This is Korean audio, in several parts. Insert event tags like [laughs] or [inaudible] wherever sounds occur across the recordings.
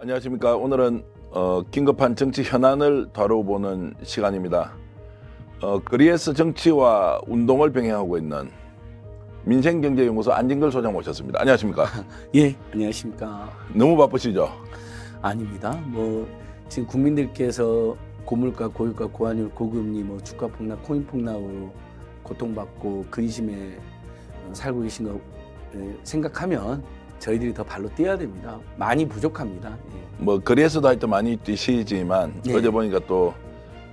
안녕하십니까. 오늘은 어, 긴급한 정치 현안을 다뤄보는 시간입니다. 어, 그리에서 정치와 운동을 병행하고 있는 민생경제연구소 안진걸 소장 모셨습니다. 안녕하십니까? [laughs] 예, 안녕하십니까? 너무 바쁘시죠? 아닙니다. 뭐 지금 국민들께서 고물가, 고유가, 고환율, 고금리, 뭐 주가 폭락, 코인 폭락으로 고통받고 근심에 살고 계신 거 생각하면 저희들이 더 발로 뛰어야 됩니다. 많이 부족합니다. 예. 뭐그래서도 하여튼 많이 뛰시지만 예. 어제 보니까 또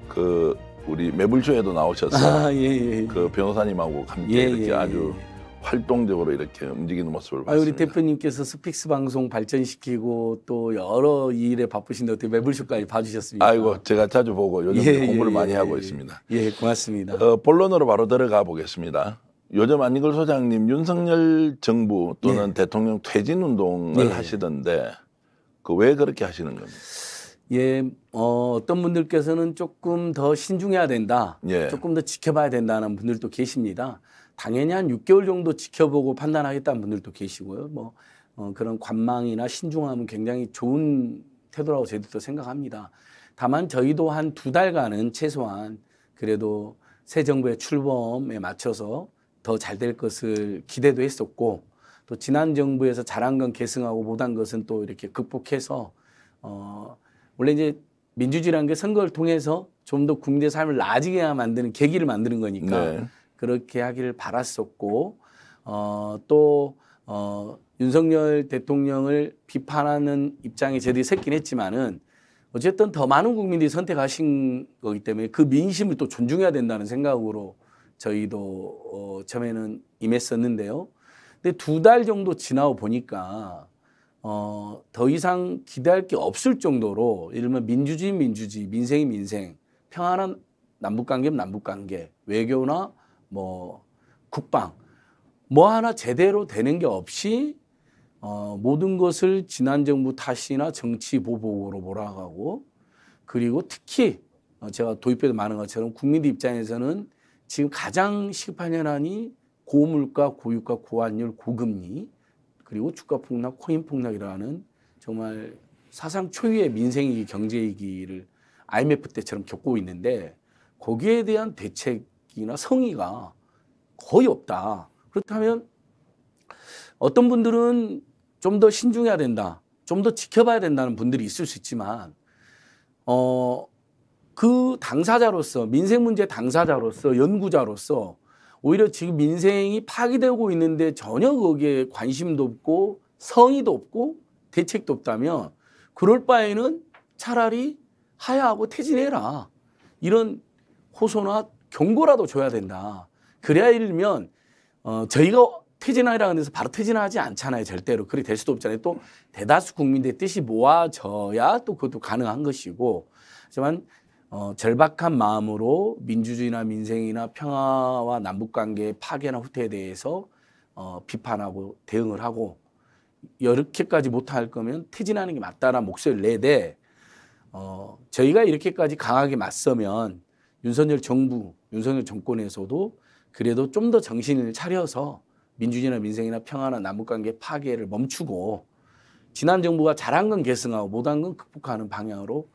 그 우리 매불쇼에도 나오셔서 아, 예, 예, 예. 그 변호사님하고 함께 예, 이렇게 아주 활동적으로 이렇게 움직이는 모습을 봤습니다. 우리 대표님께서 스픽스 방송 발전시키고 또 여러 일에 바쁘신데 어떻게 매불쇼까지 봐주셨습니다. 아이고 제가 자주 보고 요즘 예, 공부를 예, 많이 예, 하고 있습니다. 예, 고맙습니다. 어, 본론으로 바로 들어가 보겠습니다. 요즘 안익걸 소장님 윤석열 정부 또는 네. 대통령 퇴진 운동을 네. 하시던데 그 왜 그렇게 하시는 겁니까? 예, 어, 어떤 분들께서는 조금 더 신중해야 된다, 예. 조금 더 지켜봐야 된다는 분들도 계십니다. 당연히 한 6개월 정도 지켜보고 판단하겠다는 분들도 계시고요. 뭐 어, 그런 관망이나 신중함은 굉장히 좋은 태도라고 저희도 생각합니다. 다만 저희도 한 두 달간은 최소한 그래도 새 정부의 출범에 맞춰서 더잘될 것을 기대도 했었고 또 지난 정부에서 잘한 건 계승하고 못한 것은 또 이렇게 극복해서 어 원래 이제 민주주의라는 게 선거를 통해서 좀 더 국민의 삶을 나아지게 만드는 계기를 만드는 거니까 네. 그렇게 하기를 바랐었고 어또 어, 윤석열 대통령을 비판하는 입장이 제들이 섰긴 했지만은 어쨌든 더 많은 국민들이 선택하신 거기 때문에 그 민심을 또 존중해야 된다는 생각으로 저희도 어, 처음에는 임했었는데요. 근데 두 달 정도 지나고 보니까 어, 더 이상 기대할 게 없을 정도로 예를 들면 민주주의 민주주의, 민생이 민생, 평안한 남북관계면 남북관계, 외교나 뭐 국방 뭐 하나 제대로 되는 게 없이 어, 모든 것을 지난 정부 탓이나 정치 보복으로 몰아가고 그리고 특히 어, 제가 도입해도 많은 것처럼 국민들 입장에서는 지금 가장 시급한 현안이 고물가, 고유가, 고환율, 고금리 그리고 주가 폭락, 코인 폭락이라는 정말 사상 초유의 민생위기, 경제위기를 IMF 때처럼 겪고 있는데 거기에 대한 대책이나 성의가 거의 없다. 그렇다면 어떤 분들은 좀 더 신중해야 된다. 좀 더 지켜봐야 된다는 분들이 있을 수 있지만 어그 당사자로서 민생 문제 당사자로서 연구자로서 오히려 지금 민생이 파기되고 있는데 전혀 거기에 관심도 없고 성의도 없고 대책도 없다면 그럴 바에는 차라리 하야하고 퇴진해라. 이런 호소나 경고라도 줘야 된다. 그래야 이르면 어, 저희가 퇴진하라는 데서 바로 퇴진하지 않잖아요. 절대로. 그리될 수도 없잖아요. 또 대다수 국민들의 뜻이 모아져야 또 그것도 가능한 것이고 하지만 어, 절박한 마음으로 민주주의나 민생이나 평화와 남북관계의 파괴나 후퇴에 대해서 어, 비판하고 대응을 하고 이렇게까지 못할 거면 퇴진하는 게 맞다라는 목소리를 내되 어, 저희가 이렇게까지 강하게 맞서면 윤석열 정부, 윤석열 정권에서도 그래도 좀 더 정신을 차려서 민주주의나 민생이나 평화나 남북관계 파괴를 멈추고 지난 정부가 잘한 건 계승하고 못한 건 극복하는 방향으로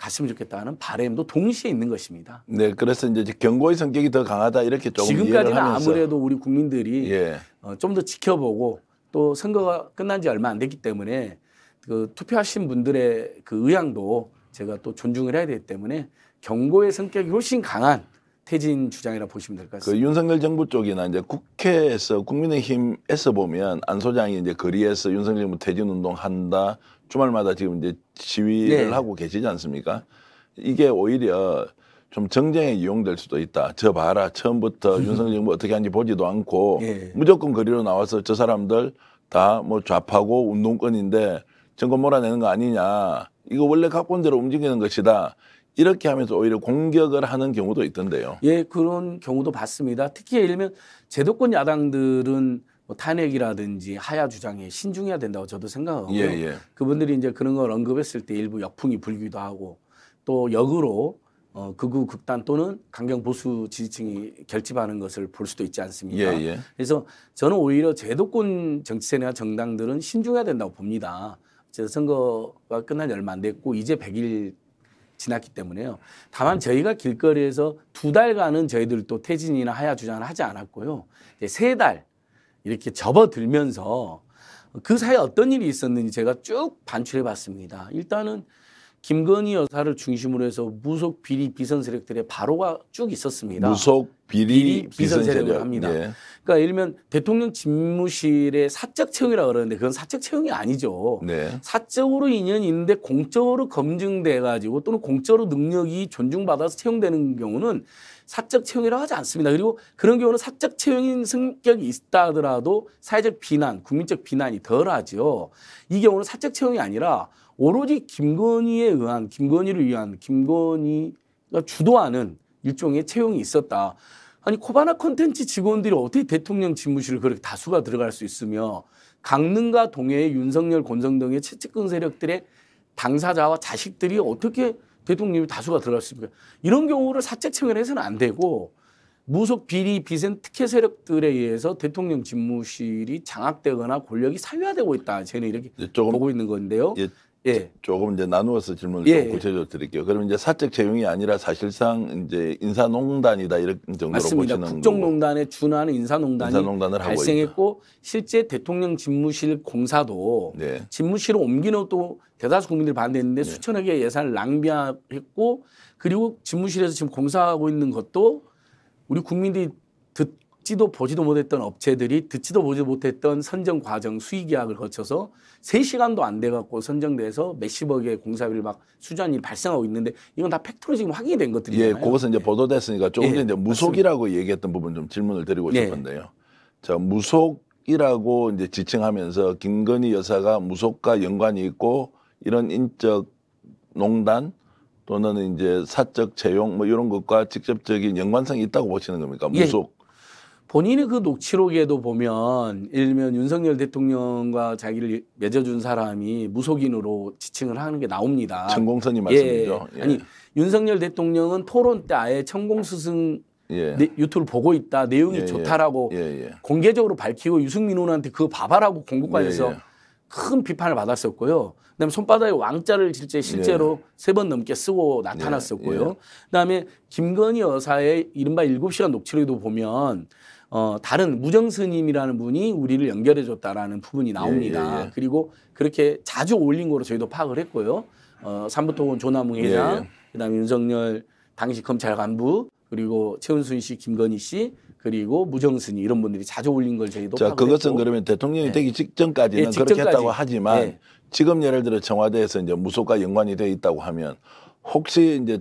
갔으면 좋겠다는 바램도 동시에 있는 것입니다. 네, 그래서 이제 경고의 성격이 더 강하다 이렇게 조금 지금까지는 아무래도 우리 국민들이 예. 어, 좀더 지켜보고 또 선거가 끝난 지 얼마 안 됐기 때문에 그 투표하신 분들의 그 의향도 제가 또 존중을 해야 되기 때문에 경고의 성격이 훨씬 강한 퇴진 주장이라 보시면 될것 그 같습니다. 그 윤석열 정부 쪽이나 이제 국회에서 국민의힘에서 보면 안 소장이 이제 거리에서 윤석열 정부 퇴진 운동한다, 주말마다 지금 이제 시위를 네. 하고 계시지 않습니까? 이게 오히려 좀 정쟁에 이용될 수도 있다. 저 봐라 처음부터 [laughs] 윤석열 정부 어떻게 하는지 보지도 않고 네. 무조건 거리로 나와서 저 사람들 다 뭐 좌파고 운동권인데 정권 몰아내는 거 아니냐. 이거 원래 갖고 대로 움직이는 것이다. 이렇게 하면서 오히려 공격을 하는 경우도 있던데요. 예, 그런 경우도 봤습니다. 특히 예를 들면 제도권 야당들은 뭐 탄핵이라든지 하야 주장에 신중해야 된다고 저도 생각하고요. 예, 예. 그분들이 이제 그런 걸 언급했을 때 일부 역풍이 불기도 하고 또 역으로 어, 극우 극단 또는 강경 보수 지지층이 결집하는 것을 볼 수도 있지 않습니까? 예, 예. 그래서 저는 오히려 제도권 정치세나 정당들은 신중해야 된다고 봅니다. 제 선거가 끝난 지 얼마 안 됐고 이제 100일 지났기 때문에요. 다만 저희가 길거리에서 두 달간은 저희들 또 퇴진이나 하야 주장을 하지 않았고요. 이제 세 달, 이렇게 접어들면서 그 사이에 어떤 일이 있었는지 제가 쭉 반출해 봤습니다. 일단은 김건희 여사를 중심으로 해서 무속 비리 비선 세력들의 바로가 쭉 있었습니다. 무속 비리, 비리 비선 세력을 합니다. 예. 그러니까 예를 들면 대통령 집무실의 사적 채용이라 고 그러는데 그건 사적 채용이 아니죠. 네. 사적으로 인연이 있는데 공적으로 검증돼 가지고 또는 공적으로 능력이 존중받아서 채용되는 경우는 사적 채용이라고 하지 않습니다. 그리고 그런 경우는 사적 채용인 성격이 있다 하더라도 사회적 비난, 국민적 비난이 덜하지요. 이 경우는 사적 채용이 아니라 오로지 김건희에 의한, 김건희를 위한, 김건희가 주도하는 일종의 채용이 있었다. 아니 코바나 콘텐츠 직원들이 어떻게 대통령 집무실을 그렇게 다수가 들어갈 수 있으며 강릉과 동해의 윤석열, 권성 등의 채찍근 세력들의 당사자와 자식들이 어떻게 대통령이 다수가 들어갈 수 있습니까? 이런 경우를 사적 청을해서는안 되고 무속 비리 비선 특혜 세력들에 의해서 대통령 집무실이 장악되거나 권력이 사유화되고 있다. 저는 이렇게 조금, 보고 있는 건데요. 예, 예. 조금 이제 나누어서 질문을 예, 좀 예. 구체적으로 드릴게요. 그럼 이제 사적 채용이 아니라 사실상 이제 인사농단이다 이런 정도로 맞습니다. 보시는 국정농단에 준하는 인사농단이 인사농단을 발생했고 실제 대통령 집무실 공사도 네. 집무실을 옮기는 것도 대다수 국민들이 반대했는데 네. 수천억의 예산을 낭비했고 그리고 집무실에서 지금 공사하고 있는 것도 우리 국민들이 듣지도 보지도 못했던 업체들이 듣지도 보지도 못했던 선정 과정 수의 계약을 거쳐서 세시간도 안 돼 갖고 선정돼서 몇십억의 공사비를 막 수전이 발생하고 있는데 이건 다 팩트로 지금 확인이 된것들이에요 예, 그것은 이제 예. 보도됐으니까 조금 전에 예, 무속이라고 맞습니다. 얘기했던 부분 좀 질문을 드리고 싶은데요. 예. 무속이라고 이제 지칭하면서 김건희 여사가 무속과 연관이 있고 이런 인적 농단 또는 이제 사적 채용 뭐 이런 것과 직접적인 연관성이 있다고 보시는 겁니까? 예. 무속. 예. 본인의 그 녹취록에도 보면 예를 들면 윤석열 대통령과 자기를 맺어준 사람이 무속인으로 지칭을 하는 게 나옵니다. 천공선이 말씀이죠. 예. 예. 아니 윤석열 대통령은 토론 때 아예 천공수승 예. 유튜브 보고 있다 내용이 예, 예. 좋다라고 공개적으로 밝히고 유승민 의원한테 그거 봐봐라고 공고관에서 큰 비판을 받았었고요. 그다음에 손바닥에 왕자를 실제 네. 실제로 네. 세번 넘게 쓰고 나타났었고요. 네. 네. 그다음에 김건희 여사의 이른바 7시간 녹취록에도 보면 어, 다른 무정스님이라는 분이 우리를 연결해 줬다라는 부분이 나옵니다. 예, 예, 예. 그리고 그렇게 자주 올린 거로 저희도 파악을 했고요. 어, 삼부통건 조남웅 회장, 예, 예. 그다음에 윤석열 당시 검찰 간부, 그리고 최은순 씨, 김건희 씨, 그리고 무정스님 이런 분들이 자주 올린 걸 저희도 자, 파악을 그것은 고 그러면 대통령이 네. 되기 직전까지는 예, 직전까지. 그렇게 했다고 하지만 네. 지금 예를 들어 청와대에서 이제 무속과 연관이 돼 있다고 하면 혹시 이제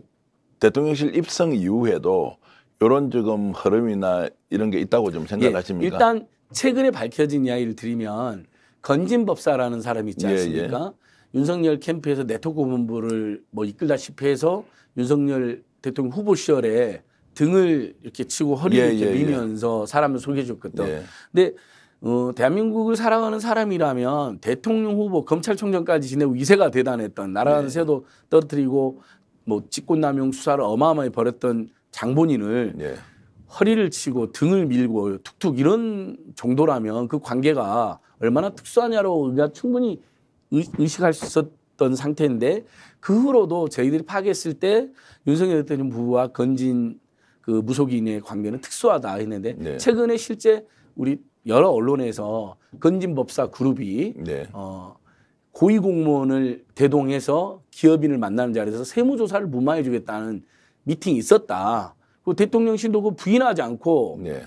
대통령실 입성 이후에도 이런 지금 흐름이나 이런 게 있다고 좀 생각하십니까? 예, 일단 최근에 밝혀진 이야기를 드리면 건진법사라는 사람이 있지 않습니까? 예, 예. 윤석열 캠프에서 네트워크본부를 뭐 이끌다시피 해서 윤석열 대통령 후보 시절에 등을 이렇게 치고 허리를 예, 이렇게 예, 예. 밀면서 사람을 소개해 줬거든. 근데 어, 대한민국을 사랑하는 사람이라면 대통령 후보, 검찰총장까지 지내고 이세가 대단했던 나라새도 네. 떨어뜨리고 뭐 직권남용 수사를 어마어마히 벌였던 장본인을 네. 허리를 치고 등을 밀고 툭툭 이런 정도라면 그 관계가 얼마나 특수하냐로 우리가 충분히 의식할 수 있었던 상태인데 그 후로도 저희들이 파괴했을때 윤석열 대통령 부부와 건진 그 무속인의 관계는 특수하다 했는데 네. 최근에 실제 우리 여러 언론에서 건진법사 그룹이 네. 어, 고위공무원을 대동해서 기업인을 만나는 자리에서 세무조사를 무마해주겠다는 미팅이 있었다. 그리고 대통령실도 그 부인하지 않고 네.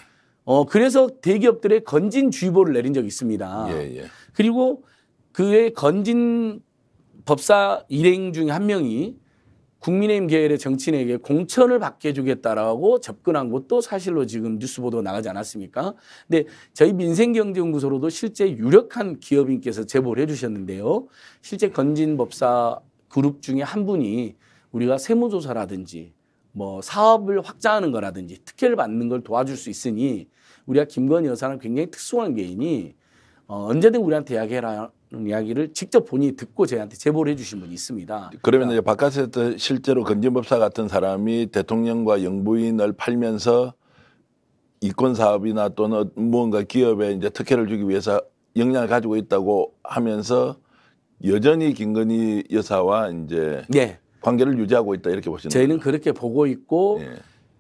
어, 그래서 대기업들의 건진주의보를 내린 적이 있습니다. 예, 예. 그리고 그의 건진 법사 일행 중에 한 명이 국민의힘 계열의 정치인에게 공천을 받게 해주겠다라고 접근한 것도 사실로 지금 뉴스 보도 나가지 않았습니까? 근데 저희 민생경제연구소로도 실제 유력한 기업인께서 제보를 해주셨는데요. 실제 건진법사 그룹 중에 한 분이 우리가 세무조사라든지 뭐 사업을 확장하는 거라든지 특혜를 받는 걸 도와줄 수 있으니 우리가 김건희 여사는 굉장히 특수한 개인이 어, 언제든 우리한테 이야기해라 이야기를 직접 본인이 듣고 저희한테 제보를 해주신 분이 있습니다. 그러면 그러니까 이제 바깥에서 실제로 건진법사 같은 사람이 대통령과 영부인을 팔면서 이권 사업이나 또는 어, 무언가 기업에 이제 특혜를 주기 위해서 역량을 가지고 있다고 하면서 여전히 김건희 여사와 이제 네. 관계를 유지하고 있다 이렇게 보시는 저희는 그렇게 보고 있고 네.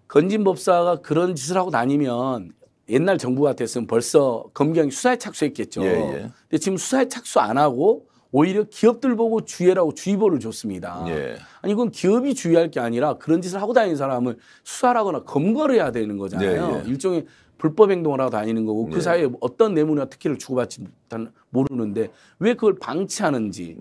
건진법사가 그런 짓을 하고 다니면 옛날 정부 같았으면 벌써 검경이 수사에 착수했겠죠. 예, 예. 근데 지금 수사에 착수 안 하고 오히려 기업들 보고 주의라고 주의보를 줬습니다. 예. 아니 이건 기업이 주의할 게 아니라 그런 짓을 하고 다니는 사람을 수사하거나 검거를 해야 되는 거잖아요. 예, 예. 일종의 불법 행동을 하고 다니는 거고 그 예. 사이에 어떤 뇌물이나 특혜를 주고받지 모르는데 왜 그걸 방치하는지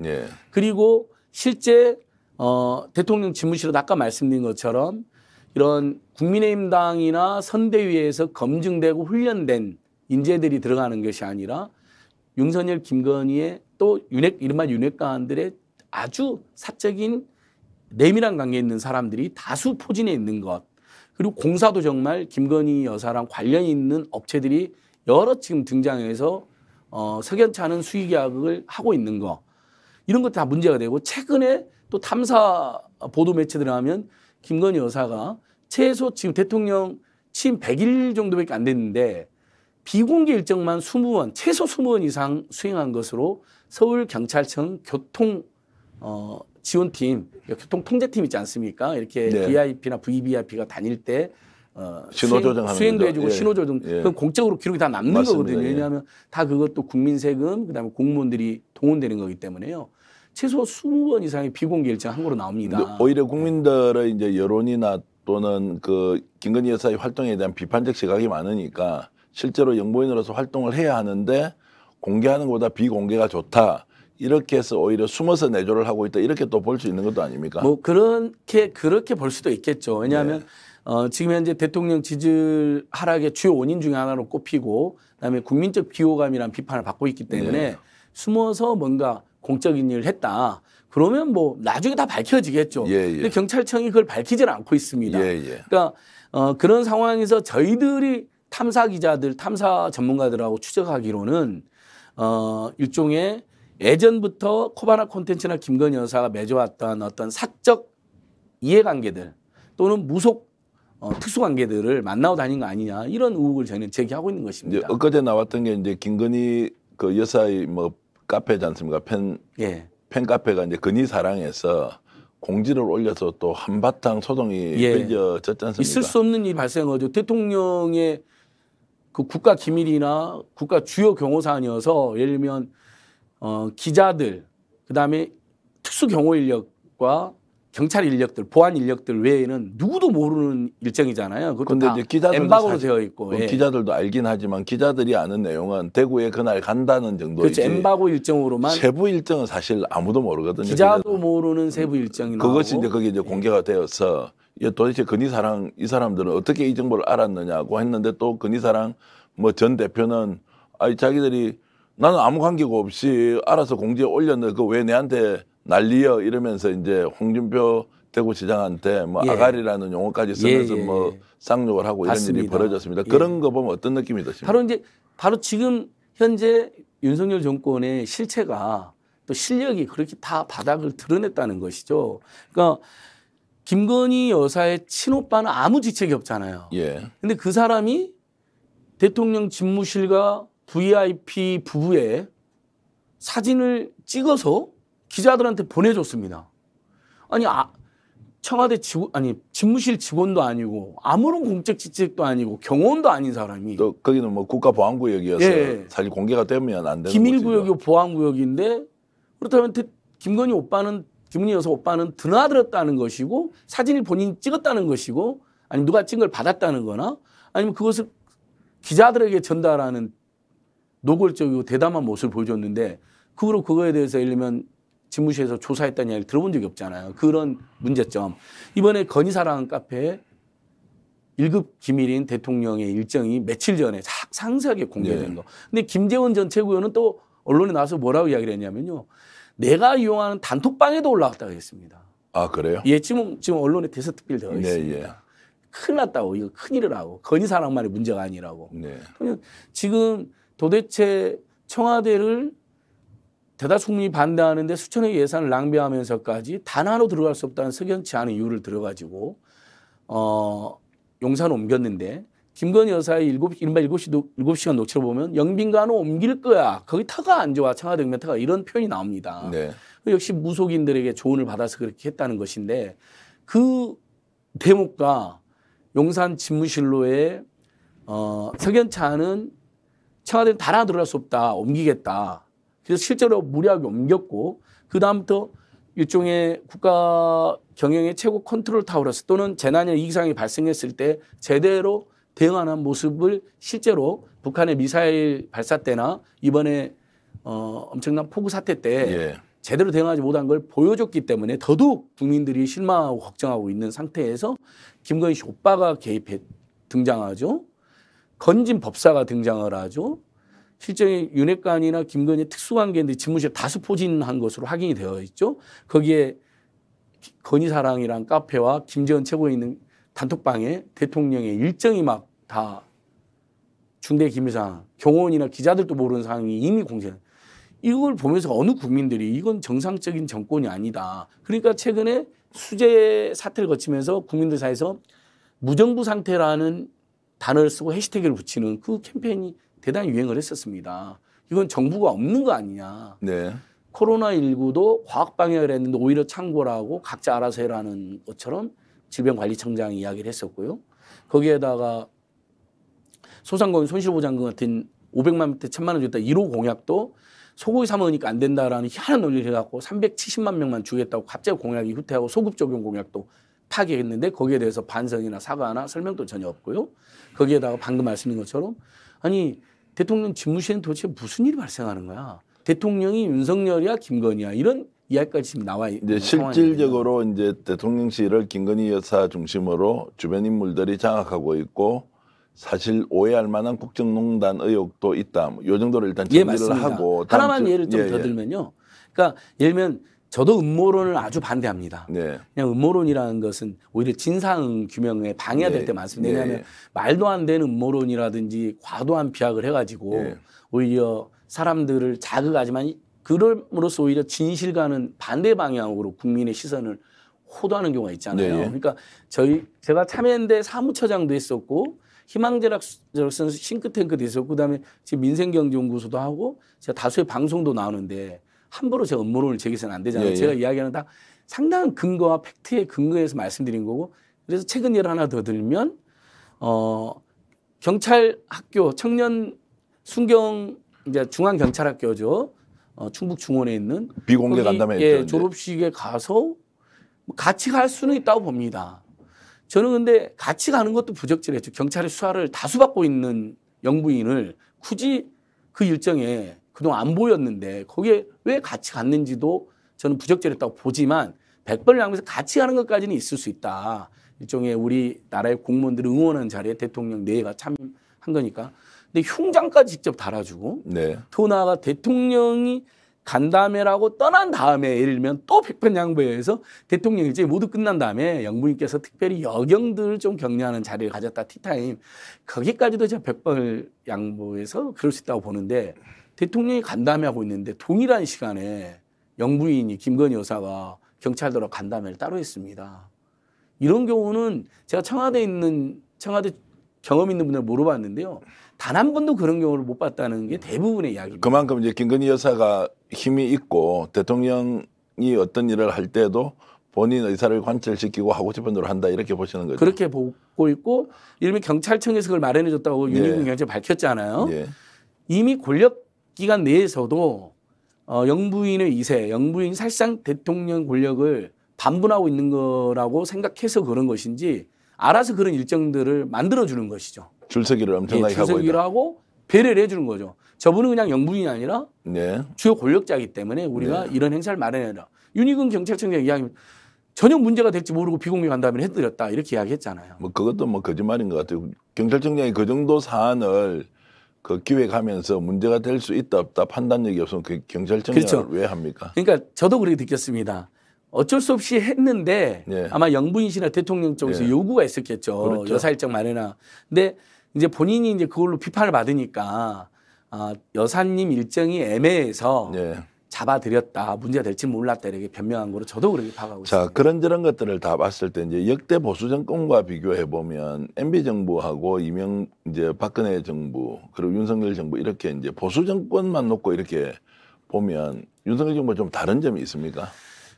그리고 실제 어, 대통령 집무실은 아까 말씀드린 것처럼 이런 국민의힘당이나 선대위에서 검증되고 훈련된 인재들이 들어가는 것이 아니라 윤선열, 김건희의 또 윤핵, 이른바 윤핵관들의 아주 사적인 내밀한 관계에 있는 사람들이 다수 포진해 있는 것. 그리고 공사도 정말 김건희 여사랑 관련이 있는 업체들이 여러 지금 등장해서 어, 석연치 않은 수익 계약을 하고 있는 거. 이런 것다 문제가 되고 최근에 또 탐사 보도 매체들 하면 김건희 여사가 최소 지금 대통령 취임 100일 정도밖에 안 됐는데 비공개 일정만 2 0원 최소 2 0원 이상 수행한 것으로 서울경찰청 교통 어, 지원팀, 교통통제팀 있지 않습니까? 이렇게 네. VIP나 VVIP가 다닐 때 어, 신호 조정 수행도 해주고 예. 신호 조정. 예. 그럼 공적으로 기록이 다 남는 맞습니다. 거거든요. 왜냐하면 예. 다 그것도 국민 세금, 그다음에 공무원들이 동원되는 거기 때문에요. 최소 20번 이상의 비공개 일정 항고로 나옵니다. 오히려 국민들의 이제 여론이나 또는 그 김건희 여사의 활동에 대한 비판적 시각이 많으니까 실제로 영부인으로서 활동을 해야 하는데 공개하는 것보다 비공개가 좋다. 이렇게 해서 오히려 숨어서 내조를 하고 있다. 이렇게 또 볼 수 있는 것도 아닙니까? 뭐 그렇게 그렇게 볼 수도 있겠죠. 왜냐하면 네. 어, 지금 현재 대통령 지지율 하락의 주요 원인 중에 하나로 꼽히고 그다음에 국민적 비호감이란 비판을 받고 있기 때문에 네. 숨어서 뭔가 공적인 일을 했다. 그러면 뭐 나중에 다 밝혀지겠죠. 예, 예. 근데 경찰청이 그걸 밝히질 않고 있습니다. 예, 예, 그러니까 어, 그런 상황에서 저희들이 탐사 기자들, 탐사 전문가들하고 추적하기로는 어, 일종의 예전부터 코바나 콘텐츠나 김건희 여사가 맺어왔던 어떤 사적 이해관계들 또는 무속 어, 특수관계들을 만나고 다닌 거 아니냐 이런 의혹을 저희는 제기하고 있는 것입니다. 이제 엊그제 나왔던 게 이제 김건희 그 여사의 뭐 카페지 않습니까? 팬, 예. 팬카페가 이제 근위사랑에서 공지를 올려서 또 한바탕 소동이 예. 빌려졌지 않습니까? 있을 수 없는 일이 발생하죠. 대통령의 그 국가 기밀이나 국가 주요 경호 사안이어서 예를 들면 어, 기자들 그다음에 특수 경호 인력과 경찰 인력들, 보안 인력들 외에는 누구도 모르는 일정이잖아요. 그런데 이제 기자들도 엠로 되어 있고 그 예. 기자들도 알긴 하지만 기자들이 아는 내용은 대구에 그날 간다는 정도이지. 그렇죠. 엠바고 일정으로만 세부 일정은 사실 아무도 모르거든요. 기자도 모르는 세부 일정이 나 그것이 이제 거기 이제 예. 공개가 예. 되어서 도대체 근이사랑 이 사람들은 어떻게 이 정보를 알았느냐고 했는데 또 근이사랑 뭐 전 대표는 아니 자기들이 나는 아무 관계가 없이 알아서 공지에 올렸는데 그 왜 내한테 난리여 이러면서 이제 홍준표 대구시장한테 뭐 예. 아가리라는 용어까지 쓰면서 예, 예, 뭐 예. 쌍욕을 하고 이런 맞습니다. 일이 벌어졌습니다. 그런 예. 거 보면 어떤 느낌이 드십니까? 바로 이제 바로 지금 현재 윤석열 정권의 실체가 또 실력이 그렇게 다 바닥을 드러냈다는 것이죠. 그러니까 김건희 여사의 친오빠는 아무 지책이 없잖아요. 예. 근데 그 사람이 대통령 집무실과 VIP 부부의 사진을 찍어서 기자들한테 보내줬습니다. 아니 아, 청와대 직원 아니 집무실 직원도 아니고 아무런 공적 직책도 아니고 경호원도 아닌 사람이 또 거기는 뭐 국가보안구역이어서 예. 사실 공개가 되면 안 되는 기밀구역이 보안구역인데 그렇다면 김건희 오빠는 김은희 여사 오빠는 드나들었다는 것이고 사진을 본인이 찍었다는 것이고 아니 누가 찍은 걸 받았다는 거나 아니면 그것을 기자들에게 전달하는 노골적이고 대담한 모습을 보여줬는데 그후로 그거에 대해서 예를 들면 집무실에서 조사했다는 이야기를 들어본 적이 없잖아요. 그런 문제점. 이번에 건의사랑 카페 1급 기밀인 대통령의 일정이 며칠 전에 상세하게 공개된 네. 거. 근데 김재원 전 최고위원은 또 언론에 나와서 뭐라고 이야기를 했냐면요. 내가 이용하는 단톡방에도 올라왔다고 했습니다. 아, 그래요? 예, 지금, 지금 언론에 대서특필 되어 네, 예. 있습니다. 예. 큰일 났다고. 이거 큰일을 하고. 건의사랑만의 문제가 아니라고. 네. 지금 도대체 청와대를 대다수 국민이 반대하는데 수천억 예산을 낭비하면서까지 단 하나로 들어갈 수 없다는 석연치 않은 이유를 들어가지고 어, 용산 옮겼는데 김건희 여사의 일곱 이른바 일곱 시 일곱 시간 녹취를 보면 영빈관을 옮길 거야. 거기 터가 안 좋아. 청와대 면 터가 이런 표현이 나옵니다. 네. 그 역시 무속인들에게 조언을 받아서 그렇게 했다는 것인데 그 대목과 용산 집무실로의 어, 석연차는 청와대는 달아 들어갈 수 없다. 옮기겠다. 그래서 실제로 무리하게 옮겼고 그 다음부터 일종의 국가 경영의 최고 컨트롤 타워로서 또는 재난이나 이상이 발생했을 때 제대로 대응하는 모습을 실제로 북한의 미사일 발사 때나 이번에 어, 엄청난 폭우 사태 때 예. 제대로 대응하지 못한 걸 보여줬기 때문에 더더욱 국민들이 실망하고 걱정하고 있는 상태에서 김건희 씨 오빠가 개입해 등장하죠. 건진 법사가 등장을 하죠. 실제 윤핵관이나 김건희 특수관계인데 집무실 다수 포진한 것으로 확인이 되어 있죠. 거기에 건희사랑이란 카페와 김재원 최고위 있는 단톡방에 대통령의 일정이 막 다 중대 기밀상 경호원이나 기자들도 모르는 상황이 이미 공개된 이걸 보면서 어느 국민들이 이건 정상적인 정권이 아니다. 그러니까 최근에 수재 사태를 거치면서 국민들 사이에서 무정부 상태라는 단어를 쓰고 해시태그를 붙이는 그 캠페인이 대단히 유행을 했었습니다. 이건 정부가 없는 거 아니냐. 네. 코로나19도 과학 방역을 했는데 오히려 창궐하고 각자 알아서 해라는 것처럼 질병관리청장이 이야기를 했었고요. 거기에다가 소상공인 손실보장금 같은 500만 원대 1000만 원주 줬다 1호 공약도 소고기 사 먹으니까 안 된다라는 희한한 논리를 해갖고 370만 명만 주겠다고 갑자기 공약이 후퇴하고 소급 적용 공약도 파괴했는데 거기에 대해서 반성이나 사과나 설명도 전혀 없고요. 거기에다가 방금 말씀드린 것처럼 아니 대통령 집무실엔 도대체 무슨 일이 발생하는 거야? 대통령이 윤석열이야 김건희야 이런 이야기까지 지금 나와 있는 실질적으로 이제 대통령실을 김건희 여사 중심으로 주변 인물들이 장악하고 있고 사실 오해할 만한 국정농단 의혹도 있다. 뭐요 정도를 일단 예, 정리를 예, 하고 하나만 예를 좀 예, 예, 더 들면요. 그러니까 예를 들면 저도 음모론을 아주 반대합니다. 네. 그냥 음모론이라는 것은 오히려 진상 규명에 방해될 네. 때 많습니다. 네. 왜냐하면 네. 말도 안 되는 음모론이라든지 과도한 비약을 해가지고 네. 오히려 사람들을 자극하지만 그럼으로써 오히려 진실과는 반대 방향으로 국민의 시선을 호도하는 경우가 있잖아요. 네. 그러니까 저희 제가 참여연대 사무처장도 했었고 희망제락선 싱크탱크도 있었고 그다음에 지금 민생경제연구소도 하고 제가 다수의 방송도 나오는데 함부로 제 업무론을 제기해서는 안 되잖아요. 예, 예. 제가 이야기하는 다 상당한 근거와 팩트에 근거해서 말씀드린 거고 그래서 최근 예를 하나 더 들면 어 경찰 학교 청년 순경 이제 중앙 경찰학교죠. 어, 충북 중원에 있는 비공개 간담회 예, 졸업식에 가서 뭐 같이 갈 수는 있다고 봅니다. 저는 근데 같이 가는 것도 부적절했죠. 경찰의 수사를 다수 받고 있는 영부인을 굳이 그 일정에 그동안 안 보였는데 거기에 왜 같이 갔는지도 저는 부적절했다고 보지만 백번을 양보해서 같이 가는 것까지는 있을 수 있다. 일종의 우리 나라의 공무원들을 응원하는 자리에 대통령 내가 외 참한 거니까. 근데 흉장까지 직접 달아주고 네. 더 나아가 대통령이 간담회라고 떠난 다음에 예를 들면 또 백번 양보해서 대통령 일제 모두 끝난 다음에 영부인께서 특별히 여경들 좀 격려하는 자리를 가졌다 티타임 거기까지도 제가 백번 양보해서 그럴 수 있다고 보는데 대통령이 간담회하고 있는데 동일한 시간에 영부인이 김건희 여사가 경찰들하고 간담회를 따로 했습니다. 이런 경우는 제가 청와대에 있는 청와대 경험 있는 분들 물어봤는데요. 단 한 번도 그런 경우를 못 봤다는 게 대부분의 이야기입니다. 그만큼 이제 김건희 여사가 힘이 있고 대통령이 어떤 일을 할 때도 본인 의사를 관철시키고 하고 싶은 대로 한다 이렇게 보시는 거죠. 그렇게 보고 있고 이를면 경찰청에서 그걸 마련해 줬다고 예. 윤희경 경찰 밝혔잖아요. 예. 이미 권력 기간 내에서도 어, 영부인의 이세 영부인 살상 대통령 권력을 반분하고 있는 거라고 생각해서 그런 것인지 알아서 그런 일정들을 만들어주는 것이죠. 줄서기를 엄청나게 예, 하고 줄서기를 하고 배려를 해주는 거죠. 저분은 그냥 영부인이 아니라 네. 주요 권력자이기 때문에 우리가 네. 이런 행사를 마련해라. 윤희근 경찰청장 이야기 전혀 문제가 될지 모르고 비공개 간다면 해드렸다 이렇게 이야기했잖아요. 뭐 그것도 뭐 거짓말인 것 같아요. 경찰청장이 그 정도 사안을 그 기획하면서 문제가 될 수 있다 없다 판단력이 없으면 그 경찰청을 그렇죠. 왜 합니까? 그러니까 저도 그렇게 느꼈습니다. 어쩔 수 없이 했는데 예. 아마 영부인이나 대통령 쪽에서 예. 요구가 있었겠죠. 그렇죠. 여사일정 마련하. 근데 이제 본인이 이제 그걸로 비판을 받으니까 아, 여사님 일정이 애매해서 예. 잡아들였다. 문제가 될지 몰랐다. 이렇게 변명한 거로 저도 그렇게 파악하고 자, 있습니다. 그런저런 것들을 다 봤을 때 이제 역대 보수 정권과 비교해 보면 MB 정부하고 이명 이제 박근혜 정부 그리고 윤석열 정부 이렇게 이제 보수 정권만 놓고 이렇게 보면 윤석열 정부 좀 다른 점이 있습니까?